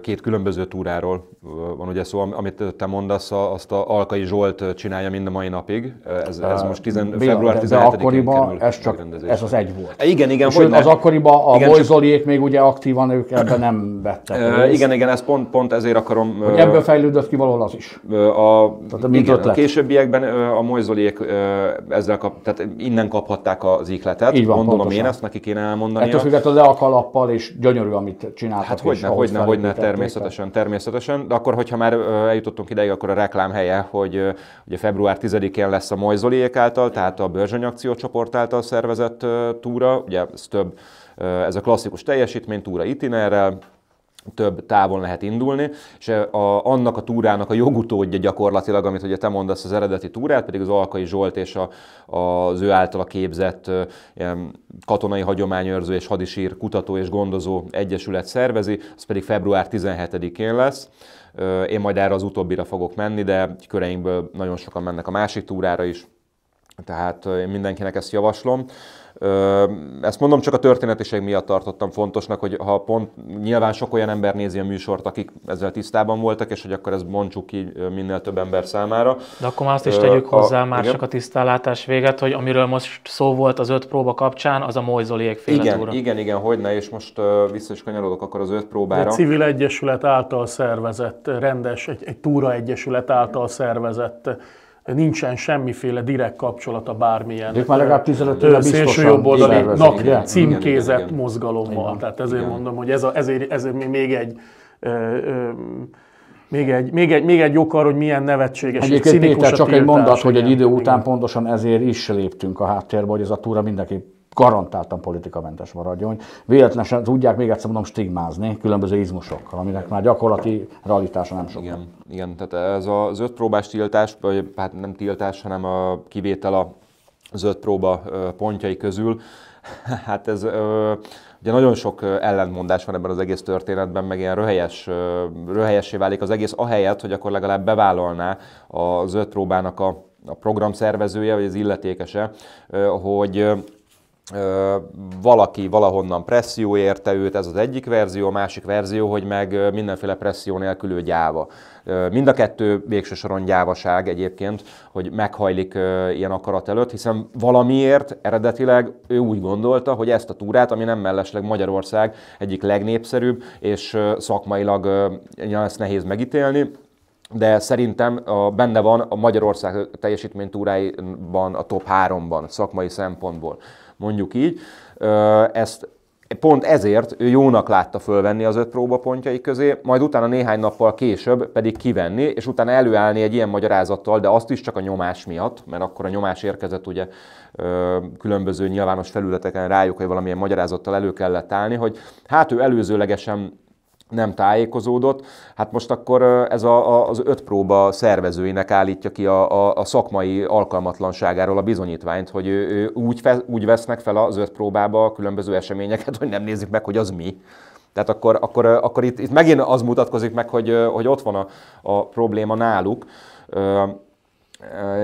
két különböző túráról van ugye szó, amit te mondasz, azt a Alkai Zsolt csinálja mind a mai napig. Ez, ez most 10, Béla, február 17-én akkoriban ez, csak, ez az egy volt. Igen, igen. hogy az akkoriban a igen, Bojzoliék még ugye aktívan ők ebben nem vettek részt. Igen, igen, ez pont, pont ezért akarom... Hogy ebből fejlődött ki valahol az is. A, tehát, igen, a későbbiekben a Mojzoliék ezzel kap, tehát innen kaphatták az ikletet, Így van, Gondolom pontosan. én ezt neki kéne elmondani. Ettől függetlenül le a kalappal, és gyönyörű, amit csináltak. Hát hogy hogyne, hogyne, hogyne, természetesen, természetesen. De akkor, hogyha már eljutottunk ideig, akkor a reklám helye, hogy ugye február 10-én lesz a Mojzoliék által, tehát a Börzsöny akciócsoport által szervezett túra, ugye ez több, ez a klasszikus teljesítmény, túra itinerrel, több távon lehet indulni, és a, annak a túrának a jogutódja gyakorlatilag, amit ugye te mondasz az eredeti túrát, pedig az Alkai Zsolt és a, a, az ő általa képzett ilyen katonai hagyományőrző és hadisír kutató és gondozó egyesület szervezi, az pedig február 17-én lesz. Én majd erre az utóbbira fogok menni, de köreinkből nagyon sokan mennek a másik túrára is, tehát én mindenkinek ezt javaslom. Ezt mondom, csak a történetiség miatt tartottam fontosnak, hogy ha pont nyilván sok olyan ember nézi a műsort, akik ezzel tisztában voltak, és hogy akkor ezt bontsuk ki minél több ember számára. De akkor azt is tegyük hozzá már igen. csak a tisztállátás véget, hogy amiről most szó volt az öt próba kapcsán, az a Mojzoliék féle igen, túra. Igen, igen, hogyne, és most vissza is kanyarodok akkor az öt próbára. a civil egyesület által szervezett, rendes, egy, egy túra egyesület által szervezett nincsen semmiféle direkt kapcsolata bármilyen ők már legalább 15 éve szélső jobboldali oldali, címkézett igen, igen. mozgalommal. Igen. Tehát ezért igen. mondom, hogy ez a, ezért, ezért még egy ö, ö, még egy, még, egy, még egy ok arra, hogy milyen nevetséges Egyébként Péter, csak egy mondat, hogy egy idő után igen. pontosan ezért is léptünk a háttérbe, hogy ez a túra mindenképp garantáltan politikamentes maradjon. Véletlenül tudják még egyszer mondom stigmázni különböző izmusokkal, aminek már gyakorlati realitása nem sok. Igen, igen, tehát ez az öt próbás tiltás, vagy hát nem tiltás, hanem a kivétel a öt próba pontjai közül, hát ez ugye nagyon sok ellentmondás van ebben az egész történetben, meg ilyen röhelyes, röhelyessé válik az egész, ahelyett, hogy akkor legalább bevállalná az öt próbának a a program szervezője, vagy az illetékese, hogy valaki valahonnan presszió érte őt, ez az egyik verzió, a másik verzió, hogy meg mindenféle presszió nélkül ő gyáva. Mind a kettő végső soron gyávaság egyébként, hogy meghajlik ilyen akarat előtt, hiszen valamiért eredetileg ő úgy gondolta, hogy ezt a túrát, ami nem mellesleg Magyarország egyik legnépszerűbb, és szakmailag ezt nehéz megítélni, de szerintem a, benne van a Magyarország teljesítménytúráiban a top 3-ban szakmai szempontból mondjuk így. Ezt pont ezért ő jónak látta fölvenni az öt próbapontjai közé, majd utána néhány nappal később pedig kivenni, és utána előállni egy ilyen magyarázattal, de azt is csak a nyomás miatt, mert akkor a nyomás érkezett ugye különböző nyilvános felületeken rájuk, hogy valamilyen magyarázattal elő kellett állni, hogy hát ő előzőlegesen nem tájékozódott. Hát most akkor ez a, a, az öt próba szervezőinek állítja ki a, a, a szakmai alkalmatlanságáról a bizonyítványt, hogy ő, ő úgy, fe, úgy vesznek fel az öt próbába a különböző eseményeket, hogy nem nézik meg, hogy az mi. Tehát akkor, akkor, akkor itt, itt megint az mutatkozik meg, hogy, hogy ott van a, a probléma náluk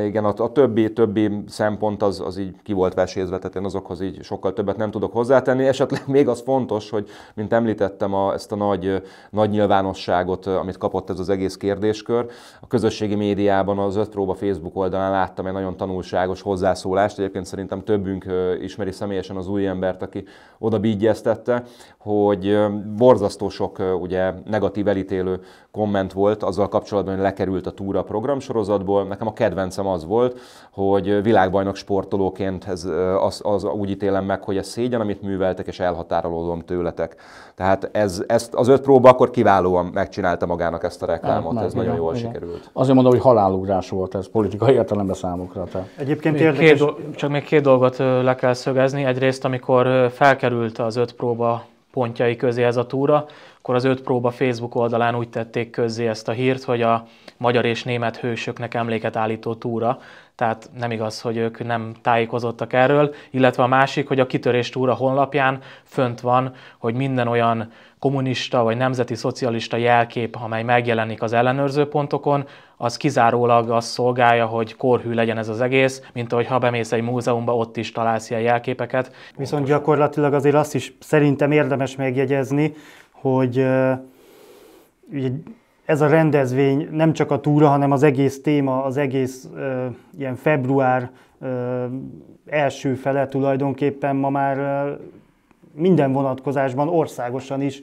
igen, a, a többi, többi szempont az, az így ki volt vesézve, tehát én azokhoz így sokkal többet nem tudok hozzátenni. Esetleg még az fontos, hogy mint említettem a, ezt a nagy, nagy nyilvánosságot, amit kapott ez az egész kérdéskör, a közösségi médiában az öt próba Facebook oldalán láttam egy nagyon tanulságos hozzászólást, egyébként szerintem többünk ismeri személyesen az új embert, aki oda bígyeztette, hogy borzasztó sok ugye, negatív elítélő komment volt azzal kapcsolatban, hogy lekerült a túra programsorozatból. Nekem a kedvencem az volt, hogy világbajnok sportolóként ez, az, az úgy ítélem meg, hogy ez szégyen, amit műveltek, és elhatárolódom tőletek. Tehát ez, ezt az öt próba akkor kiválóan megcsinálta magának ezt a reklámot, hát, ez igen, nagyon jól igen. sikerült. Azért mondom, hogy halálugrás volt ez politikai értelemben számukra. Te. Egyébként még két, Csak még két dolgot le kell szögezni. Egyrészt, amikor felkerült az öt próba pontjai közé ez a túra, akkor az öt próba Facebook oldalán úgy tették közzé ezt a hírt, hogy a magyar és német hősöknek emléket állító túra, tehát nem igaz, hogy ők nem tájékozottak erről, illetve a másik, hogy a kitörés túra honlapján fönt van, hogy minden olyan kommunista vagy nemzeti szocialista jelkép, amely megjelenik az ellenőrző pontokon, az kizárólag azt szolgálja, hogy korhű legyen ez az egész, mint ahogy ha bemész egy múzeumba, ott is találsz ilyen jelképeket. Viszont gyakorlatilag azért azt is szerintem érdemes megjegyezni, hogy ugye ez a rendezvény nem csak a túra, hanem az egész téma, az egész ilyen február első fele tulajdonképpen ma már minden vonatkozásban országosan is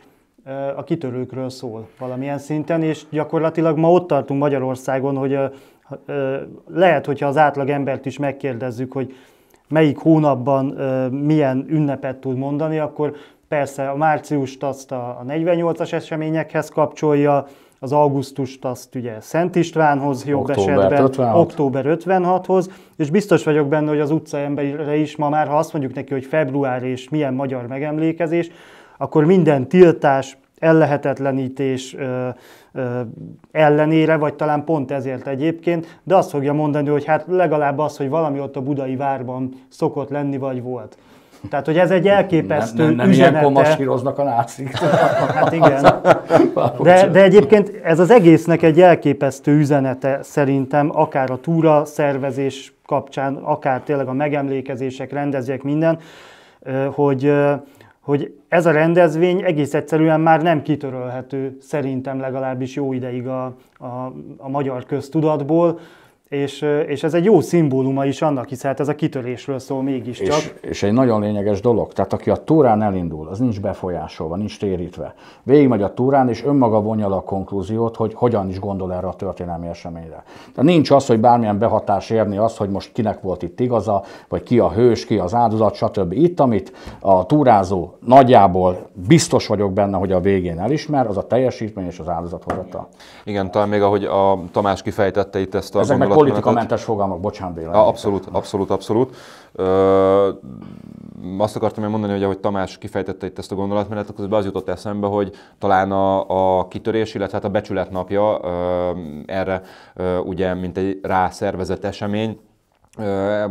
a kitörőkről szól valamilyen szinten, és gyakorlatilag ma ott tartunk Magyarországon, hogy lehet, hogyha az átlag embert is megkérdezzük, hogy melyik hónapban milyen ünnepet tud mondani, akkor Persze a márciust azt a 48-as eseményekhez kapcsolja, az augusztust azt ugye Szent Istvánhoz jobb október esetben, 56. október 56-hoz, és biztos vagyok benne, hogy az emberre is ma már, ha azt mondjuk neki, hogy február és milyen magyar megemlékezés, akkor minden tiltás, ellehetetlenítés ö, ö, ellenére, vagy talán pont ezért egyébként, de azt fogja mondani, hogy hát legalább az, hogy valami ott a budai várban szokott lenni, vagy volt. Tehát, hogy ez egy elképesztő nem, nem, nem üzenete. ilyenkor masíroznak a nácik. Hát igen. De, de egyébként ez az egésznek egy elképesztő üzenete szerintem, akár a túra szervezés kapcsán, akár tényleg a megemlékezések, rendezvények, minden, hogy, hogy ez a rendezvény egész egyszerűen már nem kitörölhető, szerintem legalábbis jó ideig a, a, a magyar köztudatból, és, és ez egy jó szimbóluma is annak, hiszen hát ez a kitörésről szól mégiscsak. És, és egy nagyon lényeges dolog, tehát aki a túrán elindul, az nincs befolyásolva, nincs térítve. megy a túrán, és önmaga vonja le a konklúziót, hogy hogyan is gondol erre a történelmi eseményre. Tehát nincs az, hogy bármilyen behatás érni az, hogy most kinek volt itt igaza, vagy ki a hős, ki az áldozat, stb. Itt, amit a túrázó nagyjából biztos vagyok benne, hogy a végén elismer, az a teljesítmény és az áldozathozata. Igen, talán még ahogy a Tamás kifejtette itt ezt a Ezek politikamentes fogalmak, bocsánat Béla. abszolút, abszolút, abszolút. Ö, azt akartam én mondani, hogy ahogy Tamás kifejtette itt ezt a gondolatmenetet, akkor az jutott eszembe, hogy talán a, a kitörés, illetve hát a becsület napja ö, erre ö, ugye, mint egy rászervezett esemény,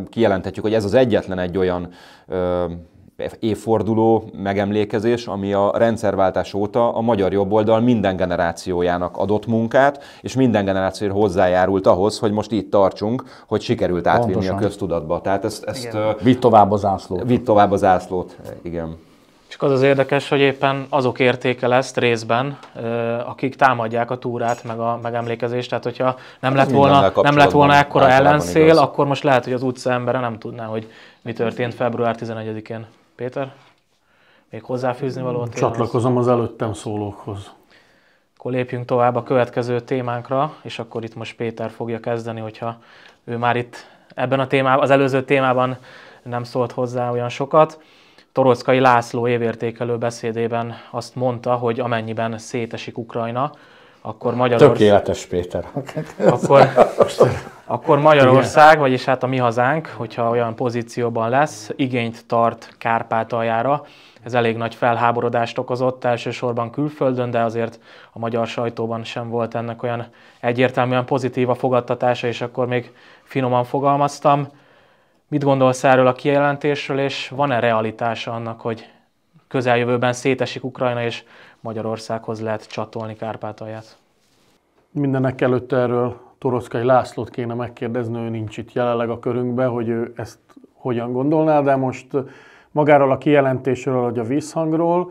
kijelenthetjük, hogy ez az egyetlen egy olyan évforduló megemlékezés, ami a rendszerváltás óta a magyar jobboldal minden generációjának adott munkát, és minden generáció hozzájárult ahhoz, hogy most itt tartsunk, hogy sikerült átvinni Pontosan. a köztudatba. Tehát ezt, ezt uh, vitt tovább az ászlót. Vitt tovább az ászlót, igen. Csak az az érdekes, hogy éppen azok értéke ezt részben, akik támadják a túrát, meg a megemlékezést. Tehát, hogyha nem, lett hát volna, nem lett volna ekkora ellenszél, igaz. akkor most lehet, hogy az utca embere nem tudná, hogy mi történt február 11-én. Péter, még hozzáfűzni való Csatlakozom az előttem szólókhoz. Akkor lépjünk tovább a következő témánkra, és akkor itt most Péter fogja kezdeni, hogyha ő már itt ebben a témában, az előző témában nem szólt hozzá olyan sokat. Torockai László évértékelő beszédében azt mondta, hogy amennyiben szétesik Ukrajna, akkor Magyarország... Tökéletes, Péter. Akkor, akkor Magyarország, vagyis hát a mi hazánk, hogyha olyan pozícióban lesz, igényt tart Kárpátaljára. Ez elég nagy felháborodást okozott, elsősorban külföldön, de azért a magyar sajtóban sem volt ennek olyan egyértelműen pozitív a fogadtatása, és akkor még finoman fogalmaztam. Mit gondolsz erről a kijelentésről, és van-e realitása annak, hogy közeljövőben szétesik Ukrajna, és Magyarországhoz lehet csatolni Kárpátalját? Mindenek előtt erről Toroszkai Lászlót kéne megkérdezni, ő nincs itt jelenleg a körünkben, hogy ő ezt hogyan gondolná, de most magáról a kijelentésről, vagy a vízhangról,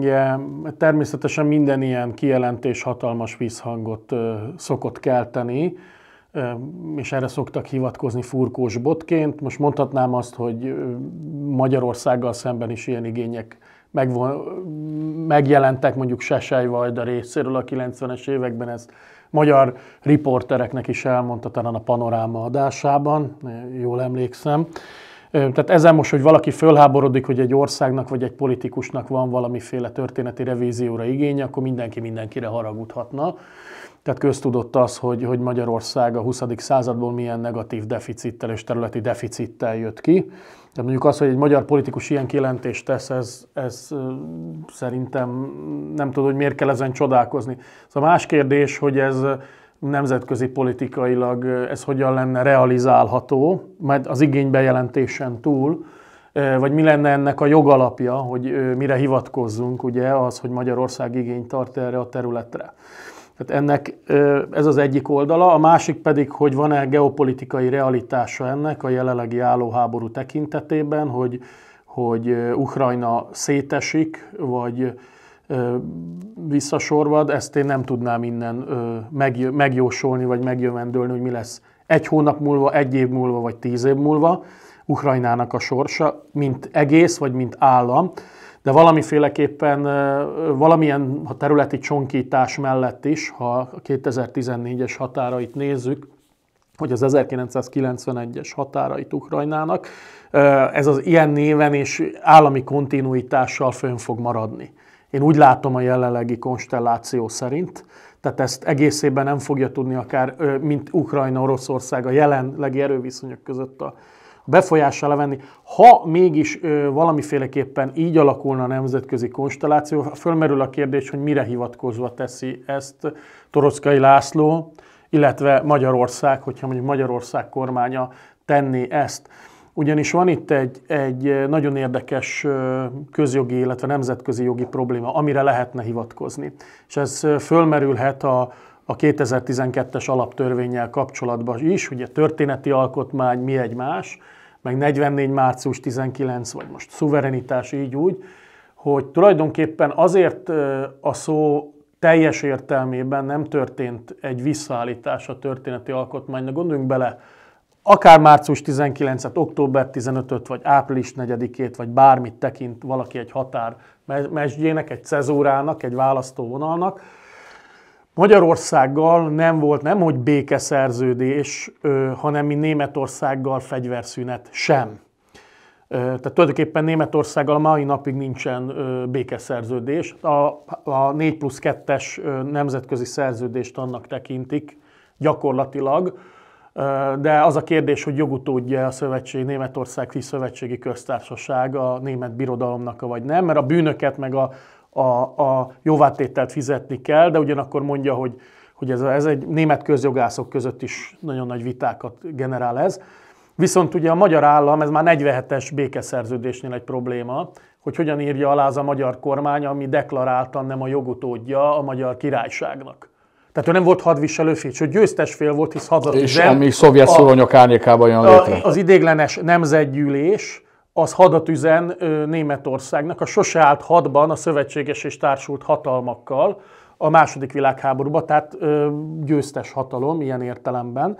Ja, természetesen minden ilyen kijelentés hatalmas vízhangot szokott kelteni, és erre szoktak hivatkozni furkós botként. Most mondhatnám azt, hogy Magyarországgal szemben is ilyen igények megvon, megjelentek mondjuk Sesej Vajda részéről a 90-es években, ezt magyar riportereknek is elmondta talán a panoráma adásában, jól emlékszem. Tehát ezen most, hogy valaki fölháborodik, hogy egy országnak vagy egy politikusnak van valamiféle történeti revízióra igénye, akkor mindenki mindenkire haragudhatna. Tehát köztudott az, hogy, hogy Magyarország a 20. századból milyen negatív deficittel és területi deficittel jött ki. Tehát mondjuk az, hogy egy magyar politikus ilyen kielentést tesz, ez, ez szerintem nem tudod, hogy miért kell ezen csodálkozni. Szóval más kérdés, hogy ez nemzetközi politikailag ez hogyan lenne realizálható, mert az igénybejelentésen túl, vagy mi lenne ennek a jogalapja, hogy mire hivatkozzunk, ugye az, hogy Magyarország igényt tart erre a területre. Tehát ennek ez az egyik oldala, a másik pedig, hogy van-e geopolitikai realitása ennek a jelenlegi álló háború tekintetében, hogy, hogy Ukrajna szétesik, vagy visszasorvad, ezt én nem tudnám innen megjósolni, vagy megjövendőlni, hogy mi lesz egy hónap múlva, egy év múlva, vagy tíz év múlva Ukrajnának a sorsa, mint egész, vagy mint állam de valamiféleképpen valamilyen területi csonkítás mellett is, ha a 2014-es határait nézzük, hogy az 1991-es határait Ukrajnának, ez az ilyen néven és állami kontinuitással fönn fog maradni. Én úgy látom a jelenlegi konstelláció szerint, tehát ezt egészében nem fogja tudni akár, mint Ukrajna, Oroszország a jelenlegi erőviszonyok között a befolyással levenni. Ha mégis ö, valamiféleképpen így alakulna a nemzetközi konstelláció, fölmerül a kérdés, hogy mire hivatkozva teszi ezt Torockai László, illetve Magyarország, hogyha mondjuk Magyarország kormánya tenni ezt. Ugyanis van itt egy, egy nagyon érdekes közjogi, illetve nemzetközi jogi probléma, amire lehetne hivatkozni. És ez fölmerülhet a, a 2012-es alaptörvényel kapcsolatban is, ugye történeti alkotmány, mi egymás, meg 44 március 19, vagy most szuverenitás így úgy, hogy tulajdonképpen azért a szó teljes értelmében nem történt egy visszaállítás a történeti alkotmánynak. Gondoljunk bele, akár március 19-et, október 15-öt, vagy április 4-ét, vagy bármit tekint valaki egy határ mesdjének, egy cezórának, egy választóvonalnak, Magyarországgal nem volt nem hogy békeszerződés, hanem mi Németországgal fegyverszünet sem. Tehát tulajdonképpen Németországgal mai napig nincsen békeszerződés. A, a 4 plusz 2-es nemzetközi szerződést annak tekintik gyakorlatilag, de az a kérdés, hogy jogutódja a szövetség, Németország szövetségi köztársaság a német birodalomnak, vagy nem, mert a bűnöket meg a a, a jóvátételt fizetni kell, de ugyanakkor mondja, hogy, hogy ez, ez egy német közjogászok között is nagyon nagy vitákat generál ez. Viszont ugye a magyar állam, ez már 47-es békeszerződésnél egy probléma, hogy hogyan írja alá az a magyar kormány, ami deklaráltan nem a jogutódja a magyar királyságnak. Tehát ő nem volt hadviselő fél, sőt győztes fél volt, hisz hadvezet. És ami szovjet szuronyok árnyékában jön létre. Az idéglenes nemzetgyűlés, az hadat üzen Németországnak a sose állt hadban a szövetséges és társult hatalmakkal a második világháborúban, tehát győztes hatalom ilyen értelemben.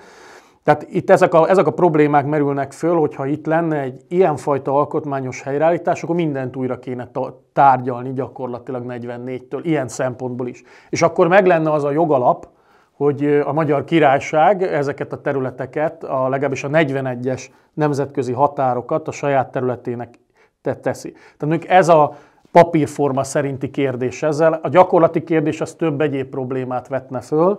Tehát itt ezek a, ezek a problémák merülnek föl, hogyha itt lenne egy ilyenfajta alkotmányos helyreállítás, akkor mindent újra kéne tárgyalni gyakorlatilag 44-től, ilyen szempontból is. És akkor meg lenne az a jogalap, hogy a Magyar Királyság ezeket a területeket, a legalábbis a 41-es nemzetközi határokat a saját területének teszi. Tehát mondjuk ez a papírforma szerinti kérdés ezzel. A gyakorlati kérdés az több egyéb problémát vetne föl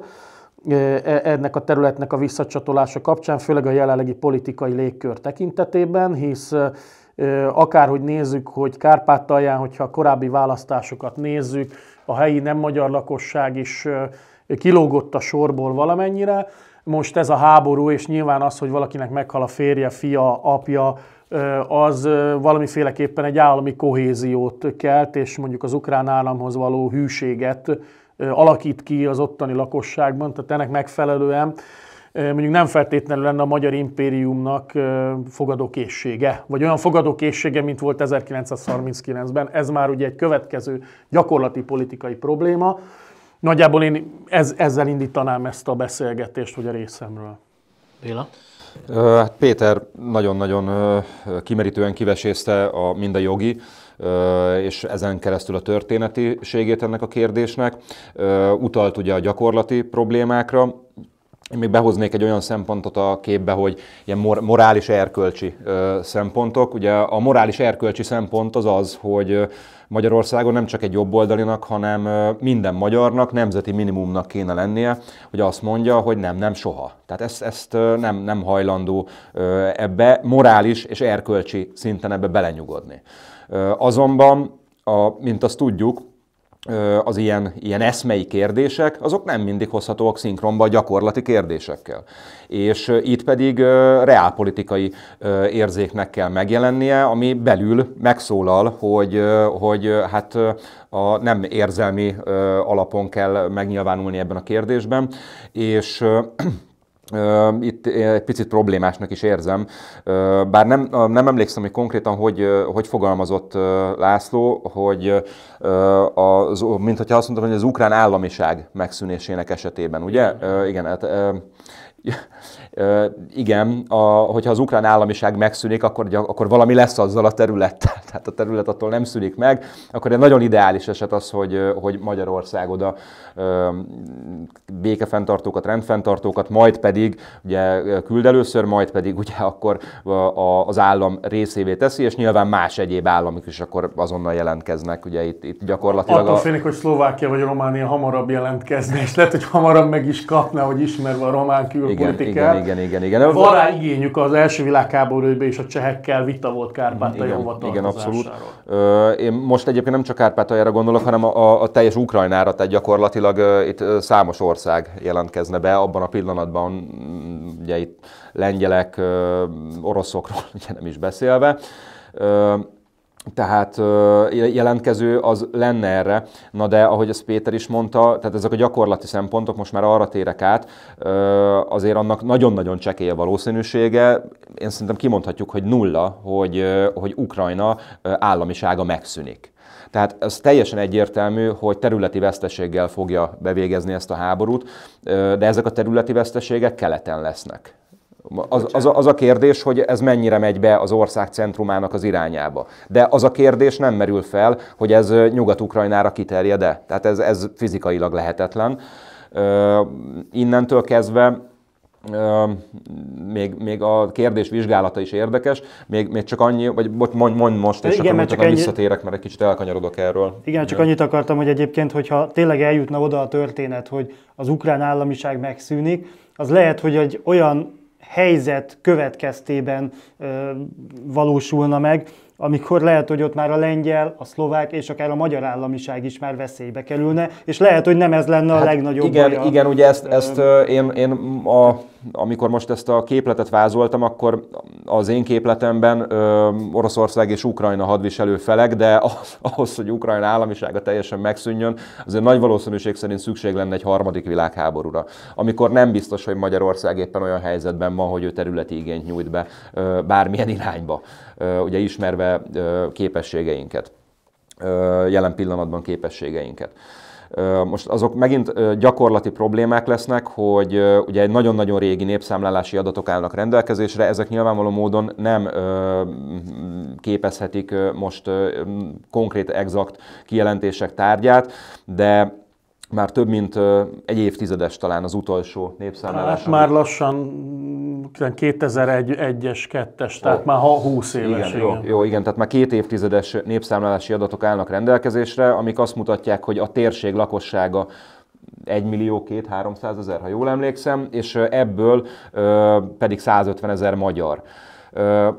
e, ennek a területnek a visszacsatolása kapcsán, főleg a jelenlegi politikai légkör tekintetében, hisz akárhogy nézzük, hogy Kárpátalján, hogyha a korábbi választásokat nézzük, a helyi nem magyar lakosság is kilógott a sorból valamennyire. Most ez a háború, és nyilván az, hogy valakinek meghal a férje, fia, apja, az valamiféleképpen egy állami kohéziót kelt, és mondjuk az ukrán államhoz való hűséget alakít ki az ottani lakosságban, tehát ennek megfelelően mondjuk nem feltétlenül lenne a magyar impériumnak fogadókészsége, vagy olyan fogadókészsége, mint volt 1939-ben. Ez már ugye egy következő gyakorlati politikai probléma. Nagyjából én ez, ezzel indítanám ezt a beszélgetést, hogy a részemről. Béla? Hát Péter nagyon-nagyon kimerítően kivesészte a mind a jogi, és ezen keresztül a történetiségét ennek a kérdésnek. Utalt ugye a gyakorlati problémákra, én még behoznék egy olyan szempontot a képbe, hogy ilyen mor- morális erkölcsi szempontok. Ugye a morális erkölcsi szempont az az, hogy Magyarországon nem csak egy jobboldalinak, hanem minden magyarnak nemzeti minimumnak kéne lennie, hogy azt mondja, hogy nem, nem soha. Tehát ezt, ezt nem, nem hajlandó ebbe morális és erkölcsi szinten ebbe belenyugodni. Azonban, a, mint azt tudjuk, az ilyen, ilyen eszmei kérdések, azok nem mindig hozhatóak szinkronba a gyakorlati kérdésekkel. És itt pedig reálpolitikai érzéknek kell megjelennie, ami belül megszólal, hogy, hogy hát a nem érzelmi alapon kell megnyilvánulni ebben a kérdésben, és itt egy picit problémásnak is érzem, bár nem, nem emlékszem, hogy konkrétan hogy, hogy fogalmazott László, hogy az, mint hogyha azt mondtam, hogy az ukrán államiság megszűnésének esetében, ugye? Igen, hát igen, a, hogyha az ukrán államiság megszűnik, akkor, akkor valami lesz azzal a területtel. Tehát a terület attól nem szűnik meg, akkor egy nagyon ideális eset az, hogy, hogy Magyarország oda békefenntartókat, rendfenntartókat, majd pedig ugye küld először, majd pedig ugye akkor az állam részévé teszi, és nyilván más egyéb államok is akkor azonnal jelentkeznek, ugye itt, itt gyakorlatilag... Attól a... hogy Szlovákia vagy Románia hamarabb jelentkezne, és lehet, hogy hamarabb meg is kapná, hogy ismerve a román külpolitikát. Igen, igen, igen. igen, igen. Van rá igényük az első világháborúban és a csehekkel vita volt Kárpátalja Igen, abszolút. Én most egyébként nem csak Kárpátaljára gondolok, hanem a, a, a teljes Ukrajnára, tehát gyakorlatilag gyakorlatilag itt számos ország jelentkezne be abban a pillanatban, mm, ugye itt lengyelek, oroszokról ugye nem is beszélve. Tehát jelentkező az lenne erre, na de ahogy ezt Péter is mondta, tehát ezek a gyakorlati szempontok, most már arra térek át, azért annak nagyon-nagyon csekély a valószínűsége, én szerintem kimondhatjuk, hogy nulla, hogy, hogy Ukrajna államisága megszűnik. Tehát ez teljesen egyértelmű, hogy területi veszteséggel fogja bevégezni ezt a háborút, de ezek a területi veszteségek keleten lesznek. Az, az, a, az a kérdés, hogy ez mennyire megy be az ország centrumának az irányába. De az a kérdés nem merül fel, hogy ez Nyugat-Ukrajnára kiterjed-e. Tehát ez, ez fizikailag lehetetlen. Innentől kezdve még, még a kérdés vizsgálata is érdekes, még, még csak annyi, vagy mondj, mondj most, és Igen, akkor csak ennyi... visszatérek, mert egy kicsit elkanyarodok erről. Igen, csak annyit akartam, hogy egyébként, hogyha tényleg eljutna oda a történet, hogy az ukrán államiság megszűnik, az lehet, hogy egy olyan helyzet következtében ö, valósulna meg, amikor lehet, hogy ott már a lengyel, a szlovák és akár a magyar államiság is már veszélybe kerülne, és lehet, hogy nem ez lenne a hát legnagyobb igen, baj. Igen, ugye ezt, ezt én, én a, amikor most ezt a képletet vázoltam, akkor az én képletemben ö, Oroszország és Ukrajna hadviselő felek, de az, ahhoz, hogy Ukrajna államisága teljesen megszűnjön, azért nagy valószínűség szerint szükség lenne egy harmadik világháborúra, amikor nem biztos, hogy Magyarország éppen olyan helyzetben van, hogy ő területi igényt nyújt be ö, bármilyen irányba ugye ismerve képességeinket, jelen pillanatban képességeinket. Most azok megint gyakorlati problémák lesznek, hogy ugye egy nagyon-nagyon régi népszámlálási adatok állnak rendelkezésre, ezek nyilvánvaló módon nem képezhetik most konkrét, exakt kijelentések tárgyát, de már több mint egy évtizedes talán az utolsó népszámlálás. Hát már lassan 2001-es, 2-es, tehát oh. már 20 éves. Igen, igen. Jó, jó, igen, tehát már két évtizedes népszámlálási adatok állnak rendelkezésre, amik azt mutatják, hogy a térség lakossága 1 millió 2-300 ezer, ha jól emlékszem, és ebből pedig 150 ezer magyar.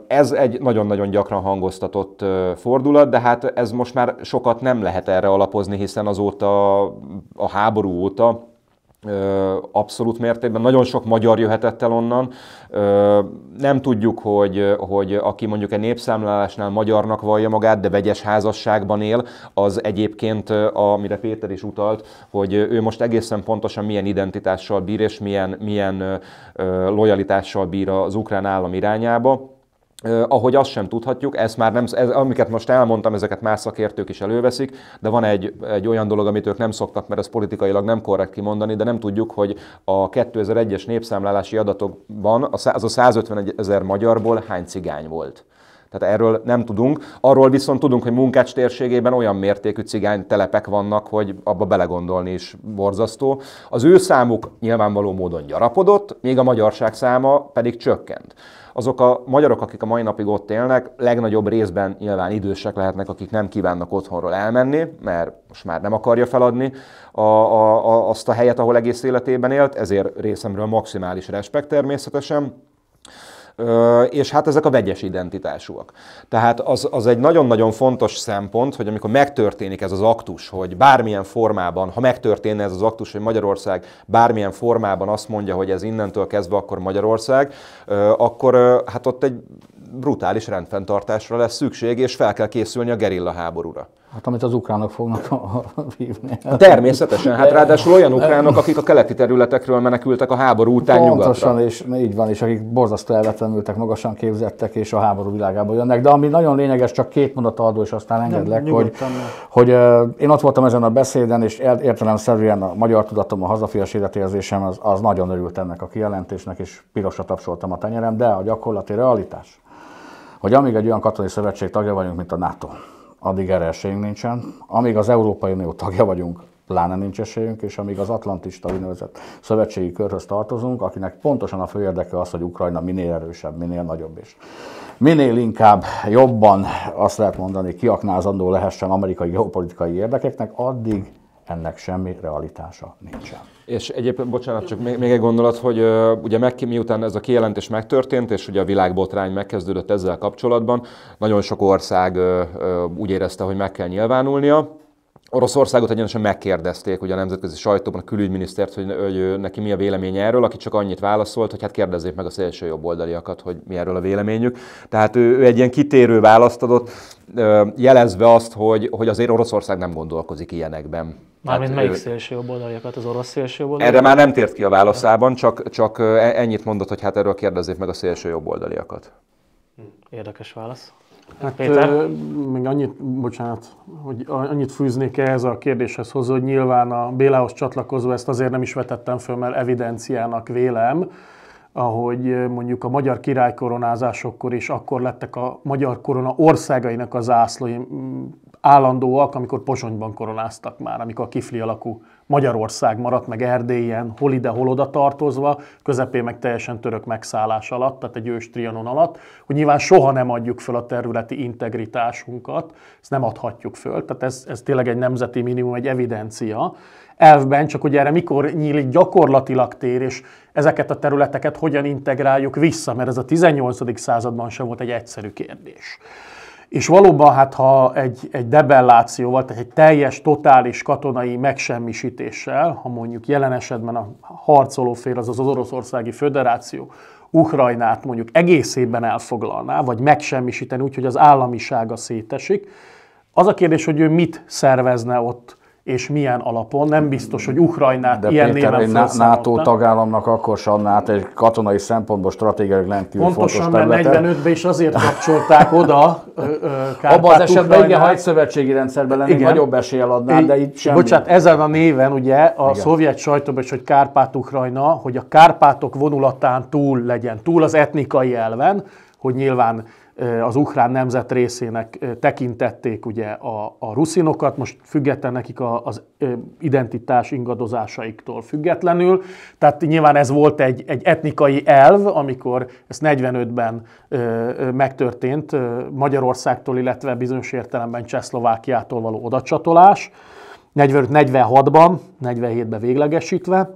Ez egy nagyon-nagyon gyakran hangoztatott fordulat, de hát ez most már sokat nem lehet erre alapozni, hiszen azóta a háború óta abszolút mértékben. Nagyon sok magyar jöhetett el onnan. Nem tudjuk, hogy, hogy aki mondjuk egy népszámlálásnál magyarnak vallja magát, de vegyes házasságban él, az egyébként, amire Péter is utalt, hogy ő most egészen pontosan milyen identitással bír és milyen, milyen lojalitással bír az ukrán állam irányába ahogy azt sem tudhatjuk, ez már nem, ez, amiket most elmondtam, ezeket más szakértők is előveszik, de van egy, egy olyan dolog, amit ők nem szoktak, mert ez politikailag nem korrekt kimondani, de nem tudjuk, hogy a 2001-es népszámlálási adatokban az a 150 ezer magyarból hány cigány volt. Tehát erről nem tudunk. Arról viszont tudunk, hogy Munkács térségében olyan mértékű cigány telepek vannak, hogy abba belegondolni is borzasztó. Az ő számuk nyilvánvaló módon gyarapodott, még a magyarság száma pedig csökkent azok a magyarok, akik a mai napig ott élnek, legnagyobb részben nyilván idősek lehetnek, akik nem kívánnak otthonról elmenni, mert most már nem akarja feladni a, a, a, azt a helyet, ahol egész életében élt, ezért részemről maximális respekt természetesen és hát ezek a vegyes identitásúak. Tehát az, az egy nagyon-nagyon fontos szempont, hogy amikor megtörténik ez az aktus, hogy bármilyen formában, ha megtörténne ez az aktus, hogy Magyarország bármilyen formában azt mondja, hogy ez innentől kezdve akkor Magyarország, akkor hát ott egy brutális rendfenntartásra lesz szükség, és fel kell készülni a gerilla háborúra. Hát amit az ukránok fognak vívni. Természetesen, hát ráadásul olyan ukránok, akik a keleti területekről menekültek a háború után Pontosan, nyugatra. és így van, és akik borzasztó elvetlenültek, magasan képzettek, és a háború világába jönnek. De ami nagyon lényeges, csak két mondat adó, és aztán engedlek, Nem, hogy, hogy, hogy én ott voltam ezen a beszéden, és értelemszerűen a magyar tudatom, a hazafias életérzésem, az, az nagyon örült ennek a kijelentésnek, és pirosra tapsoltam a tenyerem, de a gyakorlati realitás hogy amíg egy olyan katonai szövetség tagja vagyunk, mint a NATO, addig erre esélyünk nincsen. Amíg az Európai Unió tagja vagyunk, pláne nincs esélyünk, és amíg az atlantista úgynevezett szövetségi körhöz tartozunk, akinek pontosan a fő érdeke az, hogy Ukrajna minél erősebb, minél nagyobb és minél inkább jobban, azt lehet mondani, kiaknázandó lehessen amerikai geopolitikai érdekeknek, addig ennek semmi realitása nincsen. És egyébként, bocsánat, csak még, még egy gondolat, hogy uh, ugye meg, miután ez a kijelentés megtörtént, és ugye a világbotrány megkezdődött ezzel kapcsolatban, nagyon sok ország uh, uh, úgy érezte, hogy meg kell nyilvánulnia, Oroszországot egyenesen megkérdezték ugye a nemzetközi sajtóban a külügyminisztert, hogy, hogy neki mi a véleménye erről, aki csak annyit válaszolt, hogy hát kérdezzék meg a szélső jobboldaliakat, hogy mi erről a véleményük. Tehát ő, ő egy ilyen kitérő választ adott, jelezve azt, hogy, hogy azért Oroszország nem gondolkozik ilyenekben. Mármint melyik ő... szélső jobboldaliakat, az orosz szélső jobb Erre már nem tért ki a válaszában, csak, csak e-, ennyit mondott, hogy hát erről kérdezzék meg a szélső jobboldaliakat. Érdekes válasz. Hát Péter? Euh, még annyit, bocsánat, hogy annyit fűznék ehhez a kérdéshez hozzá, hogy nyilván a Bélához csatlakozva ezt azért nem is vetettem föl, mert evidenciának vélem, ahogy mondjuk a magyar királykoronázásokkor is, akkor lettek a magyar korona országainak az zászlói állandóak, amikor Pozsonyban koronáztak már, amikor a kifli alakú Magyarország maradt meg Erdélyen, hol ide, hol oda tartozva, közepén meg teljesen török megszállás alatt, tehát egy ős trianon alatt, hogy nyilván soha nem adjuk fel a területi integritásunkat, ezt nem adhatjuk föl, tehát ez, ez tényleg egy nemzeti minimum, egy evidencia, elvben, csak hogy erre mikor nyílik gyakorlatilag tér, és ezeket a területeket hogyan integráljuk vissza, mert ez a 18. században sem volt egy egyszerű kérdés. És valóban, hát ha egy, egy debellációval, tehát egy teljes, totális katonai megsemmisítéssel, ha mondjuk jelen esetben a harcoló fél, az az Oroszországi Föderáció, Ukrajnát mondjuk egészében elfoglalná, vagy megsemmisíteni úgy, hogy az államisága szétesik, az a kérdés, hogy ő mit szervezne ott és milyen alapon. Nem biztos, hogy Ukrajnát De ilyen Péter, néven egy NATO tagállamnak akkor sem NATO hát egy katonai szempontból stratégiai rendkívül Pontosan, fontos Pontosan, mert 45-ben is azért kapcsolták oda Abban az esetben igen, ha egy szövetségi rendszerben lennénk, igen. nagyobb eséllyel adná, de itt semmi. Bocsánat, ezzel a néven ugye a igen. szovjet sajtóban is, hogy Kárpát-Ukrajna, hogy a Kárpátok vonulatán túl legyen, túl az etnikai elven, hogy nyilván az ukrán nemzet részének tekintették ugye a, a ruszinokat, most független nekik az identitás ingadozásaiktól függetlenül. Tehát nyilván ez volt egy, egy etnikai elv, amikor ez 45-ben megtörtént Magyarországtól, illetve bizonyos értelemben Csehszlovákiától való odacsatolás, 45-46-ban, 47-ben véglegesítve.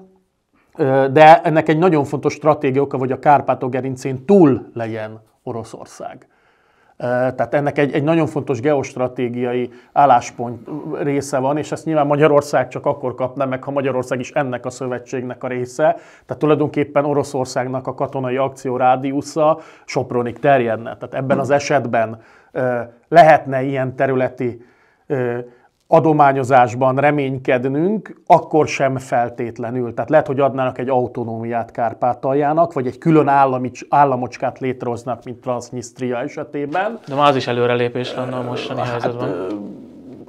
De ennek egy nagyon fontos stratégia oka, hogy a gerincén túl legyen Oroszország. Tehát ennek egy, egy nagyon fontos geostratégiai álláspont része van, és ezt nyilván Magyarország csak akkor kapna meg, ha Magyarország is ennek a szövetségnek a része. Tehát tulajdonképpen Oroszországnak a katonai akció rádiusza Sopronig terjedne. Tehát ebben az esetben lehetne ilyen területi adományozásban reménykednünk, akkor sem feltétlenül. Tehát lehet, hogy adnának egy autonómiát Kárpátaljának, vagy egy külön állami, államocskát létrehoznak, mint Transnistria esetében. De már az is előrelépés lenne a mostani hát, helyzetben.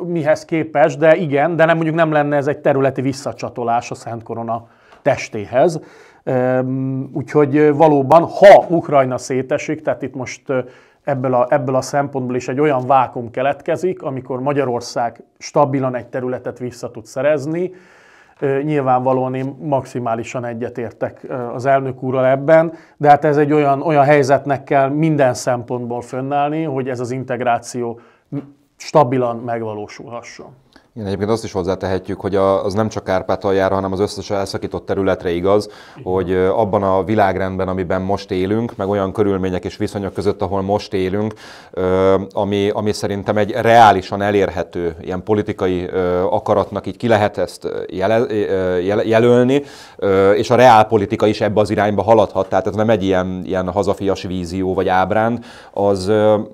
Mihez képes, de igen, de nem mondjuk nem lenne ez egy területi visszacsatolás a Szent Korona testéhez. Úgyhogy valóban, ha Ukrajna szétesik, tehát itt most ebből a, ebből a szempontból is egy olyan vákum keletkezik, amikor Magyarország stabilan egy területet vissza tud szerezni. Nyilvánvalóan én maximálisan egyetértek az elnök úrral ebben, de hát ez egy olyan, olyan helyzetnek kell minden szempontból fönnállni, hogy ez az integráció stabilan megvalósulhasson. Igen, egyébként azt is hozzátehetjük, hogy az nem csak Kárpátaljára, hanem az összes elszakított területre igaz, hogy abban a világrendben, amiben most élünk, meg olyan körülmények és viszonyok között, ahol most élünk, ami, ami szerintem egy reálisan elérhető ilyen politikai akaratnak így ki lehet ezt jele, jelölni, és a reálpolitika is ebbe az irányba haladhat, tehát ez nem egy ilyen, ilyen hazafias vízió vagy ábránd, az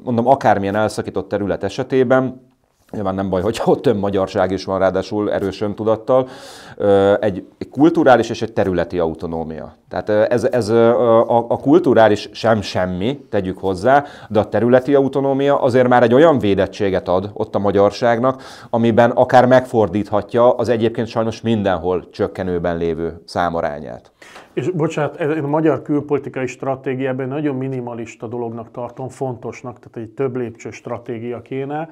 mondom akármilyen elszakított terület esetében, Nyilván nem baj, hogyha ott több magyarság is van, ráadásul erős öntudattal. Egy kulturális és egy területi autonómia. Tehát ez, ez a, a kulturális sem semmi, tegyük hozzá, de a területi autonómia azért már egy olyan védettséget ad ott a magyarságnak, amiben akár megfordíthatja az egyébként sajnos mindenhol csökkenőben lévő számarányát. És bocsánat, ez a magyar külpolitikai stratégiában nagyon minimalista dolognak tartom, fontosnak, tehát egy több lépcső stratégia kéne,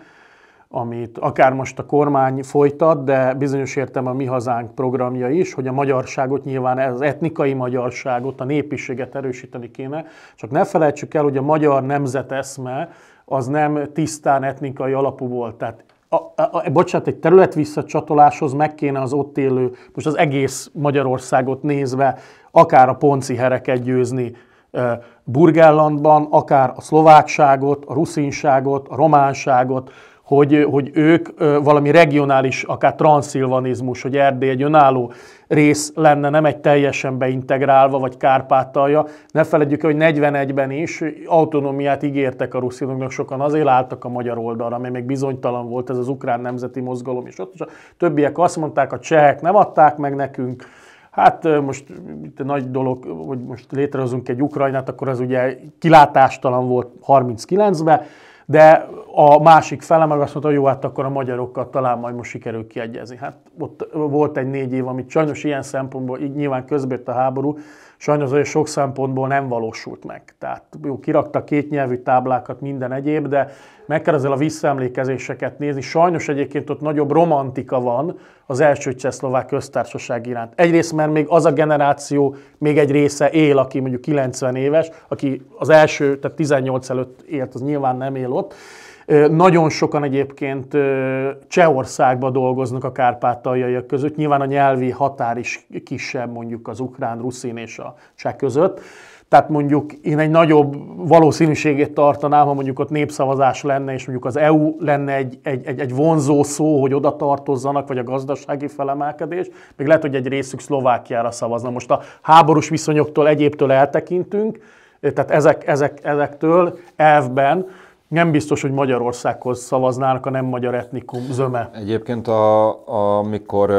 amit akár most a kormány folytat, de bizonyos értem a Mi Hazánk programja is, hogy a magyarságot nyilván az etnikai magyarságot, a népiséget erősíteni kéne. Csak ne felejtsük el, hogy a magyar nemzeteszme az nem tisztán etnikai alapú volt. Tehát a, a, a, bocsánat, egy terület visszacsatoláshoz meg kéne az ott élő, most az egész Magyarországot nézve, akár a ponci hereket győzni, Burgellandban, akár a szlovákságot, a ruszinságot, a románságot, hogy, hogy ők valami regionális, akár transzilvanizmus, hogy Erdély egy önálló rész lenne, nem egy teljesen beintegrálva, vagy Kárpátalja. Ne feledjük hogy 41-ben is autonómiát ígértek a ruszinoknak, sokan azért álltak a magyar oldalra, mert még bizonytalan volt ez az ukrán nemzeti mozgalom, és ott és a többiek azt mondták, a csehek nem adták meg nekünk, Hát most itt egy nagy dolog, hogy most létrehozunk egy Ukrajnát, akkor az ugye kilátástalan volt 39-ben, de a másik fele meg azt mondta, hogy jó, hát akkor a magyarokkal talán majd most sikerül kiegyezni. Hát ott volt egy négy év, amit sajnos ilyen szempontból, így nyilván közbért a háború, sajnos azért sok szempontból nem valósult meg. Tehát jó, két nyelvű táblákat, minden egyéb, de meg kell ezzel a visszaemlékezéseket nézni. Sajnos egyébként ott nagyobb romantika van az első csehszlovák köztársaság iránt. Egyrészt, mert még az a generáció, még egy része él, aki mondjuk 90 éves, aki az első, tehát 18 előtt élt, az nyilván nem él ott. Nagyon sokan egyébként Csehországban dolgoznak a kárpátaljaiak között. Nyilván a nyelvi határ is kisebb mondjuk az ukrán, ruszin és a cseh között. Tehát mondjuk én egy nagyobb valószínűségét tartanám, ha mondjuk ott népszavazás lenne, és mondjuk az EU lenne egy, egy, egy, egy vonzó szó, hogy oda tartozzanak, vagy a gazdasági felemelkedés, még lehet, hogy egy részük Szlovákiára szavazna. Most a háborús viszonyoktól egyébtől eltekintünk, tehát ezek, ezek, ezektől elvben, nem biztos, hogy Magyarországhoz szavaznának a nem magyar etnikum zöme. Egyébként, a, a, amikor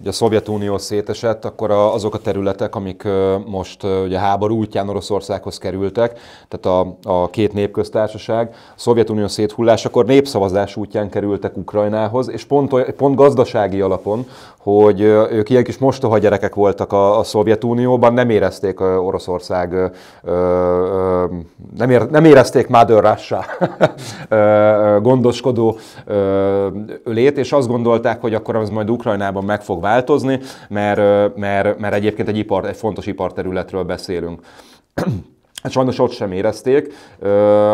ugye a Szovjetunió szétesett, akkor a, azok a területek, amik most ugye háború útján Oroszországhoz kerültek, tehát a, a két népköztársaság, a Szovjetunió széthullás, akkor népszavazás útján kerültek Ukrajnához, és pont, pont gazdasági alapon, hogy ők ilyen kis mostoha gyerekek voltak a, a Szovjetunióban, nem érezték Oroszország, ö, ö, nem, ér, nem érezték Mother Russia gondoskodó ö, ölét, és azt gondolták, hogy akkor az majd Ukrajnában meg fog változni, mert, mert, mert egyébként egy, ipar, egy fontos iparterületről beszélünk. Hát sajnos ott sem érezték,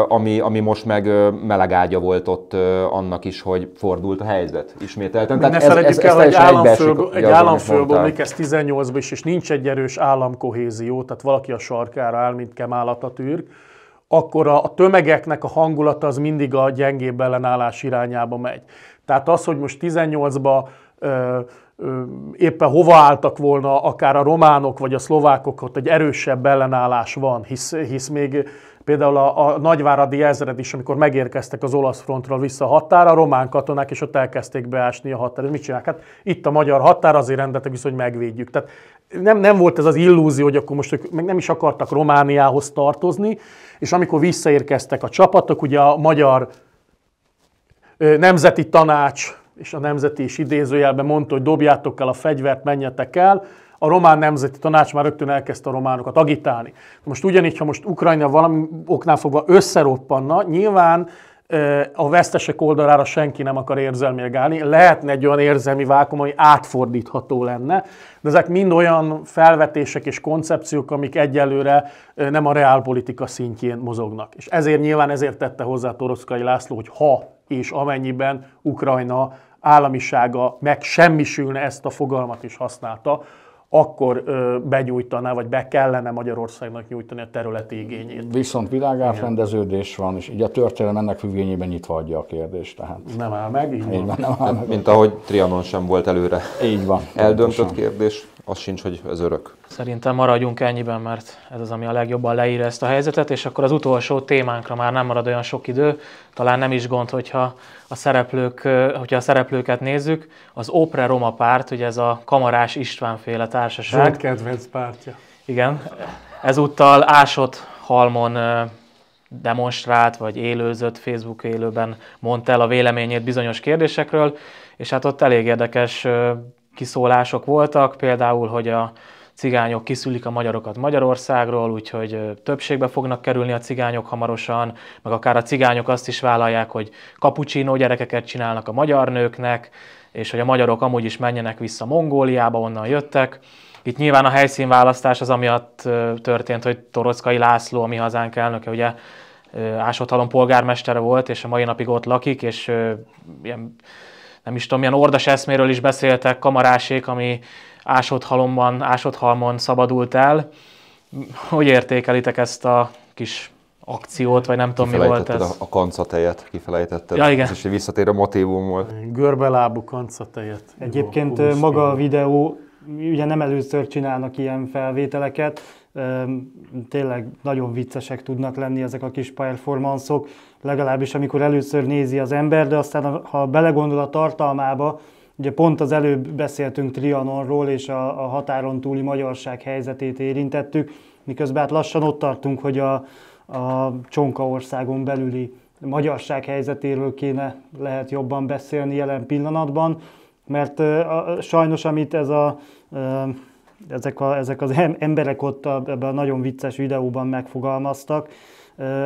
ami, ami most meg meleg ágya volt ott annak is, hogy fordult a helyzet ismételten. Még Tehát ne ez, ez, ez el, egy államfőből, egy államfőből még ez 18-ban is, és nincs egy erős államkohézió, tehát valaki a sarkára áll, mint Kemal Atatürk, akkor a, a tömegeknek a hangulata az mindig a gyengébb ellenállás irányába megy. Tehát az, hogy most 18-ban éppen hova álltak volna akár a románok vagy a szlovákok, ott egy erősebb ellenállás van, hisz, hisz még például a, a nagyváradi ezred is, amikor megérkeztek az olasz frontról vissza a határa, a román katonák és ott elkezdték beásni a határa. Mit csinálják? Hát itt a magyar határ, azért rendetek viszont, hogy megvédjük. Tehát nem, nem volt ez az illúzió, hogy akkor most ők meg nem is akartak Romániához tartozni, és amikor visszaérkeztek a csapatok, ugye a magyar nemzeti tanács és a nemzeti is idézőjelben mondta, hogy dobjátok el a fegyvert, menjetek el, a román nemzeti tanács már rögtön elkezdte a románokat agitálni. Most ugyanígy, ha most Ukrajna valami oknál fogva összeroppanna, nyilván a vesztesek oldalára senki nem akar érzelmileg állni. Lehetne egy olyan érzelmi vákum, ami átfordítható lenne, de ezek mind olyan felvetések és koncepciók, amik egyelőre nem a reálpolitika szintjén mozognak. És ezért nyilván ezért tette hozzá Toroszkai László, hogy ha és amennyiben Ukrajna államisága megsemmisülne, ezt a fogalmat is használta, akkor ö, begyújtaná, vagy be kellene Magyarországnak nyújtani a területi igényét. Viszont világárrendeződés van, és így a történelem ennek függvényében nyitva adja a kérdést. Tehát. Nem áll meg, így, így van. van. Nem áll meg. Mint ahogy Trianon sem volt előre. Így van. Eldöntött kérdés az sincs, hogy ez örök. Szerintem maradjunk ennyiben, mert ez az, ami a legjobban leírja ezt a helyzetet, és akkor az utolsó témánkra már nem marad olyan sok idő, talán nem is gond, hogyha a, szereplők, hogyha a szereplőket nézzük. Az Opre Roma párt, ugye ez a Kamarás István féle társaság. Zsolt kedvenc pártja. Igen. Ezúttal ásott halmon demonstrált vagy élőzött Facebook élőben mondta el a véleményét bizonyos kérdésekről, és hát ott elég érdekes kiszólások voltak, például, hogy a cigányok kiszülik a magyarokat Magyarországról, úgyhogy többségbe fognak kerülni a cigányok hamarosan, meg akár a cigányok azt is vállalják, hogy kapucsinó gyerekeket csinálnak a magyar nőknek, és hogy a magyarok amúgy is menjenek vissza Mongóliába, onnan jöttek. Itt nyilván a helyszínválasztás az amiatt történt, hogy Torockai László, a mi hazánk elnöke, ugye ásotthalom polgármestere volt, és a mai napig ott lakik, és ilyen nem is tudom, ilyen ordas eszméről is beszéltek, kamarásék, ami ásodhalomban, ásodhalmon szabadult el. Hogy értékelitek ezt a kis akciót, vagy nem tudom mi volt ez. A, kancatejet kifelejtetted. Ja, igen. Ez is egy a motivum volt. Görbelábú kancatejet. Egyébként Jó, maga a videó, ugye nem először csinálnak ilyen felvételeket, tényleg nagyon viccesek tudnak lenni ezek a kis performanszok. -ok legalábbis amikor először nézi az ember, de aztán ha belegondol a tartalmába, ugye pont az előbb beszéltünk Trianonról és a, a határon túli magyarság helyzetét érintettük, miközben hát lassan ott tartunk, hogy a, a Csonka országon belüli magyarság helyzetéről kéne lehet jobban beszélni jelen pillanatban, mert a, sajnos amit ez a, ezek, a, ezek az emberek ott ebben a nagyon vicces videóban megfogalmaztak,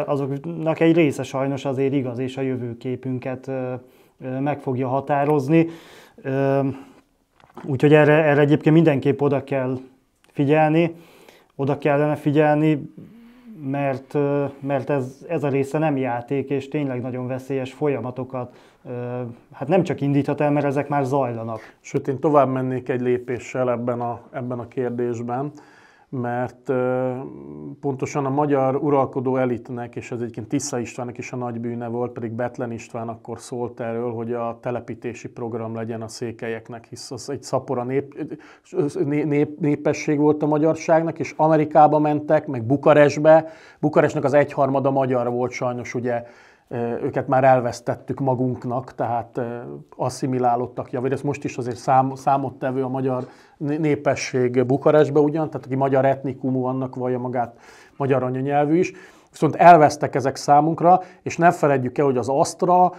azoknak egy része sajnos azért igaz, és a jövőképünket meg fogja határozni. Úgyhogy erre, erre egyébként mindenképp oda kell figyelni, oda kellene figyelni, mert, mert ez, ez a része nem játék, és tényleg nagyon veszélyes folyamatokat hát nem csak indíthat el, mert ezek már zajlanak. Sőt, én tovább mennék egy lépéssel ebben a, ebben a kérdésben mert pontosan a magyar uralkodó elitnek, és ez egyébként Tisza Istvánnak is a nagy bűne volt, pedig Betlen István akkor szólt erről, hogy a telepítési program legyen a székelyeknek, hisz az egy szapora nép, nép, népesség volt a magyarságnak, és Amerikába mentek, meg Bukarestbe, Bukarestnek az egyharmada magyar volt sajnos ugye őket már elvesztettük magunknak, tehát asszimilálódtak, ja, vagy ez most is azért szám, számottevő a magyar népesség Bukarestbe ugyan, tehát aki magyar etnikumú, annak vallja magát magyar anyanyelvű is, viszont elvesztek ezek számunkra, és ne feledjük el, hogy az Astra,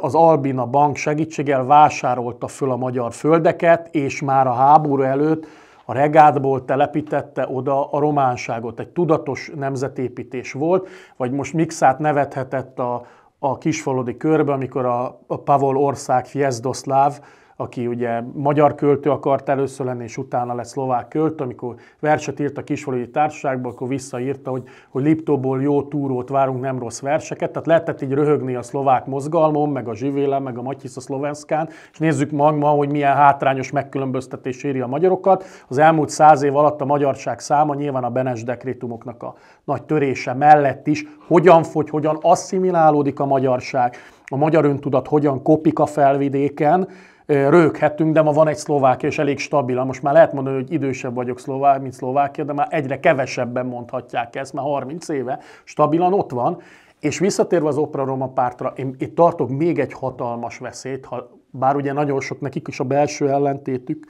az Albina Bank segítséggel vásárolta föl a magyar földeket, és már a háború előtt a regátból telepítette oda a románságot. Egy tudatos nemzetépítés volt, vagy most Mixát nevethetett a, a kisfalodi körbe, amikor a, a Pavol ország Fjezdoszláv, aki ugye magyar költő akart először lenni, és utána lett szlovák költő, amikor verset írt a Kisvalódi Társaságba, akkor visszaírta, hogy, hogy Liptóból jó túrót várunk, nem rossz verseket. Tehát lehetett így röhögni a szlovák mozgalmon, meg a Zsivélen, meg a Matyisza Szlovenszkán, és nézzük magma, hogy milyen hátrányos megkülönböztetés éri a magyarokat. Az elmúlt száz év alatt a magyarság száma nyilván a Benes dekrétumoknak a nagy törése mellett is, hogyan fogy, hogyan asszimilálódik a magyarság, a magyar öntudat hogyan kopik a felvidéken, röghetünk, de ma van egy szlovák, és elég stabil. Most már lehet mondani, hogy idősebb vagyok szlovák, mint Szlovákia, de már egyre kevesebben mondhatják ezt, már 30 éve stabilan ott van. És visszatérve az Opera Roma pártra, én itt tartok még egy hatalmas veszélyt, ha, bár ugye nagyon sok nekik is a belső ellentétük,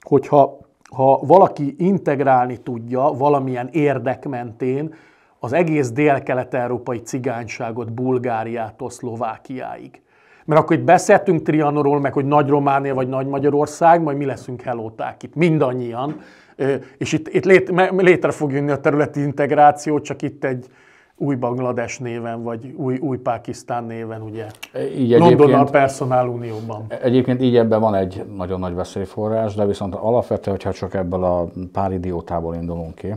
hogyha ha valaki integrálni tudja valamilyen érdek mentén az egész dél-kelet-európai cigányságot Bulgáriától Szlovákiáig mert akkor itt beszéltünk Trianonról, meg hogy Nagy Románia vagy Nagy Magyarország, majd mi leszünk helóták itt, mindannyian. És itt, itt létre, létre fog jönni a területi integráció, csak itt egy, új Banglades néven, vagy új, új Pákisztán néven, ugye? Így Londonnal personál unióban. Egyébként így ebben van egy nagyon nagy veszélyforrás, de viszont alapvetően, hogyha csak ebből a pár idiótából indulunk ki,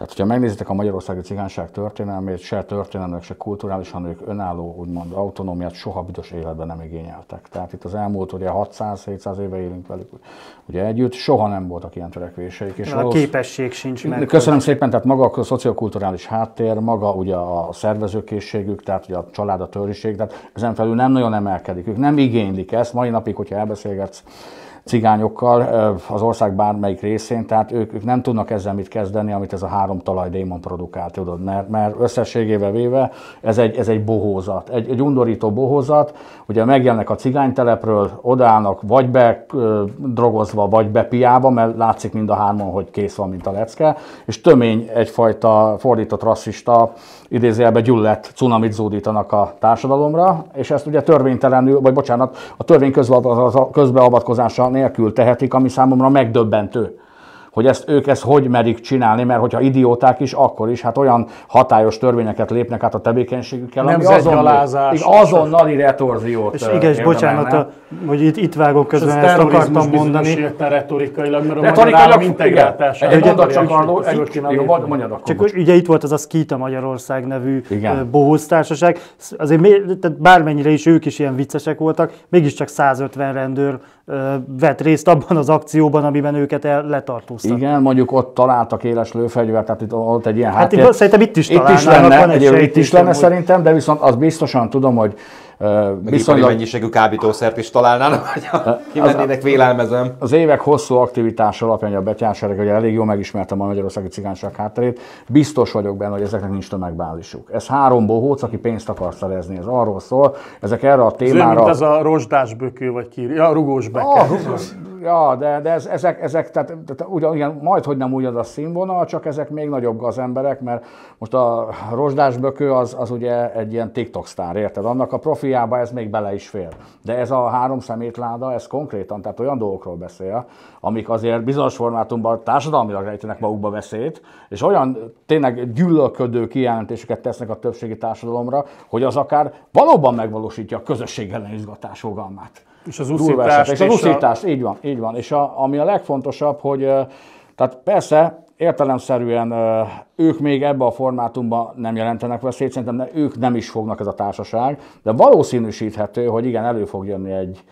tehát, hogyha megnézitek a magyarországi cigányság történelmét, se történelmek, se kulturálisan ők önálló, úgymond autonómiát soha büdös életben nem igényeltek. Tehát itt az elmúlt ugye 600-700 éve élünk velük ugye együtt, soha nem voltak ilyen törekvéseik. És a valós... képesség sincs meg. Köszönöm hogy... szépen, tehát maga a szociokulturális háttér, maga ugye a szervezőkészségük, tehát ugye a család, a törzség, tehát ezen felül nem nagyon emelkedik. Ők nem igénylik ezt, mai napig, hogyha elbeszélgetsz cigányokkal az ország bármelyik részén, tehát ők, ők nem tudnak ezzel mit kezdeni, amit ez a három talaj démon produkál, tudod, mert, mert összességével véve ez egy, ez egy bohózat, egy, egy undorító bohózat, ugye megjelennek a cigánytelepről, odállnak vagy be ö, drogozva, vagy piába, mert látszik mind a hármon, hogy kész van, mint a lecke, és tömény egyfajta fordított rasszista idézőjelben gyulladt cunamit zúdítanak a társadalomra, és ezt ugye törvénytelenül, vagy bocsánat, a törvény közbeavatkozása nélkül tehetik, ami számomra megdöbbentő hogy ezt ők ezt hogy merik csinálni, mert hogyha idióták is, akkor is hát olyan hatályos törvényeket lépnek át a tevékenységükkel, ami azonnal, azonnali retorziót És igen, és bocsánat, a, hogy itt, itt vágok közben, ezt akartam mondani. retorikailag, mert retorikailag, csak arról, ugye itt volt az a Skita Magyarország nevű bohóztársaság, azért bármennyire is ők is ilyen viccesek voltak, mégiscsak 150 rendőr vett részt abban az akcióban, amiben őket el, letartóztak. Igen, mondjuk ott találtak éles lőfegyvert, tehát itt ott egy ilyen hát háttér. Itt, szerintem itt is itt is lenne, egy, itt is lenne szerintem, de viszont az biztosan tudom, hogy viszonylag... mennyiségű kábítószert is találnának, hogy kimennének vélelmezem. Az évek hosszú aktivitás alapján, a betyársereg, hogy elég jól megismertem a magyarországi cigányság hátterét, biztos vagyok benne, hogy ezeknek nincs tömegbázisuk. Ez három bohóc, aki pénzt akar szerezni, ez arról szól, ezek erre a témára... Ez az a rozsdás bökő, vagy ki, a rugós beke. Ah, rugós. Ja, de, de ez, ezek, ezek tehát, tehát ugyan, igen, majd, hogy nem ugyanaz a színvonal, csak ezek még nagyobb gazemberek, mert most a rozsdásbökő az, az ugye egy ilyen TikTok sztár, érted? Annak a profiába ez még bele is fér. De ez a három szemétláda, ez konkrétan, tehát olyan dolgokról beszél, amik azért bizonyos formátumban társadalmilag rejtenek magukba veszélyt, és olyan tényleg gyűlölködő kijelentéseket tesznek a többségi társadalomra, hogy az akár valóban megvalósítja a közösség ellen izgatás fogalmát. És az úszítás, És az úszítást, a... így van, így van. És a, ami a legfontosabb, hogy tehát persze értelemszerűen ők még ebbe a formátumban nem jelentenek veszélyt, szerintem ők nem is fognak ez a társaság, de valószínűsíthető, hogy igen, elő fog jönni egy,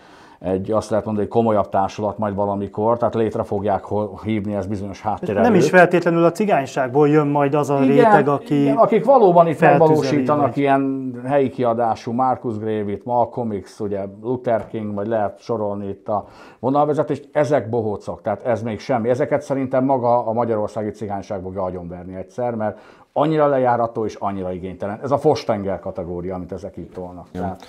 egy, azt lehet mondani, egy komolyabb társulat majd valamikor, tehát létre fogják hívni ez bizonyos háttérrel. Nem is feltétlenül a cigányságból jön majd az a igen, réteg, aki igen, akik valóban itt megvalósítanak ilyen helyi kiadású Marcus Grévit, Malcolm X, ugye Luther King, vagy lehet sorolni itt a vonalvezetést, ezek bohócok, tehát ez még semmi. Ezeket szerintem maga a magyarországi cigányság fogja agyonverni egyszer, mert annyira lejárató és annyira igénytelen. Ez a fostenger kategória, amit ezek itt tolnak. Ja. Tehát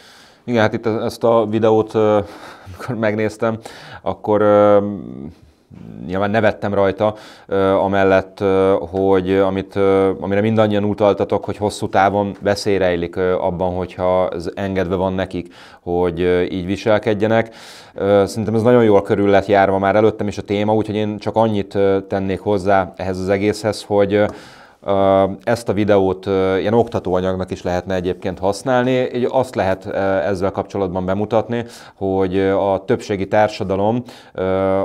igen, hát itt ezt a videót, amikor megnéztem, akkor nyilván nevettem rajta, amellett, hogy amit, amire mindannyian utaltatok, hogy hosszú távon veszély abban, hogyha ez engedve van nekik, hogy így viselkedjenek. Szerintem ez nagyon jól körül lett járva már előttem is a téma, úgyhogy én csak annyit tennék hozzá ehhez az egészhez, hogy ezt a videót ilyen oktatóanyagnak is lehetne egyébként használni, így azt lehet ezzel kapcsolatban bemutatni, hogy a többségi társadalom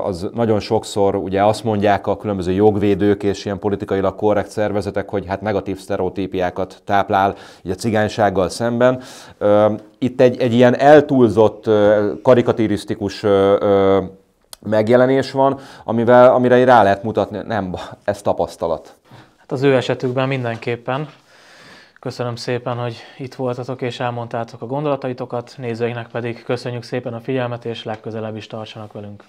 az nagyon sokszor ugye azt mondják a különböző jogvédők és ilyen politikailag korrekt szervezetek, hogy hát negatív sztereotípiákat táplál így a cigánysággal szemben. Itt egy, egy ilyen eltúlzott, karikatirisztikus megjelenés van, amivel, amire rá lehet mutatni, nem, ez tapasztalat. Hát az ő esetükben mindenképpen. Köszönöm szépen, hogy itt voltatok és elmondtátok a gondolataitokat, nézőinknek pedig köszönjük szépen a figyelmet, és legközelebb is tartsanak velünk.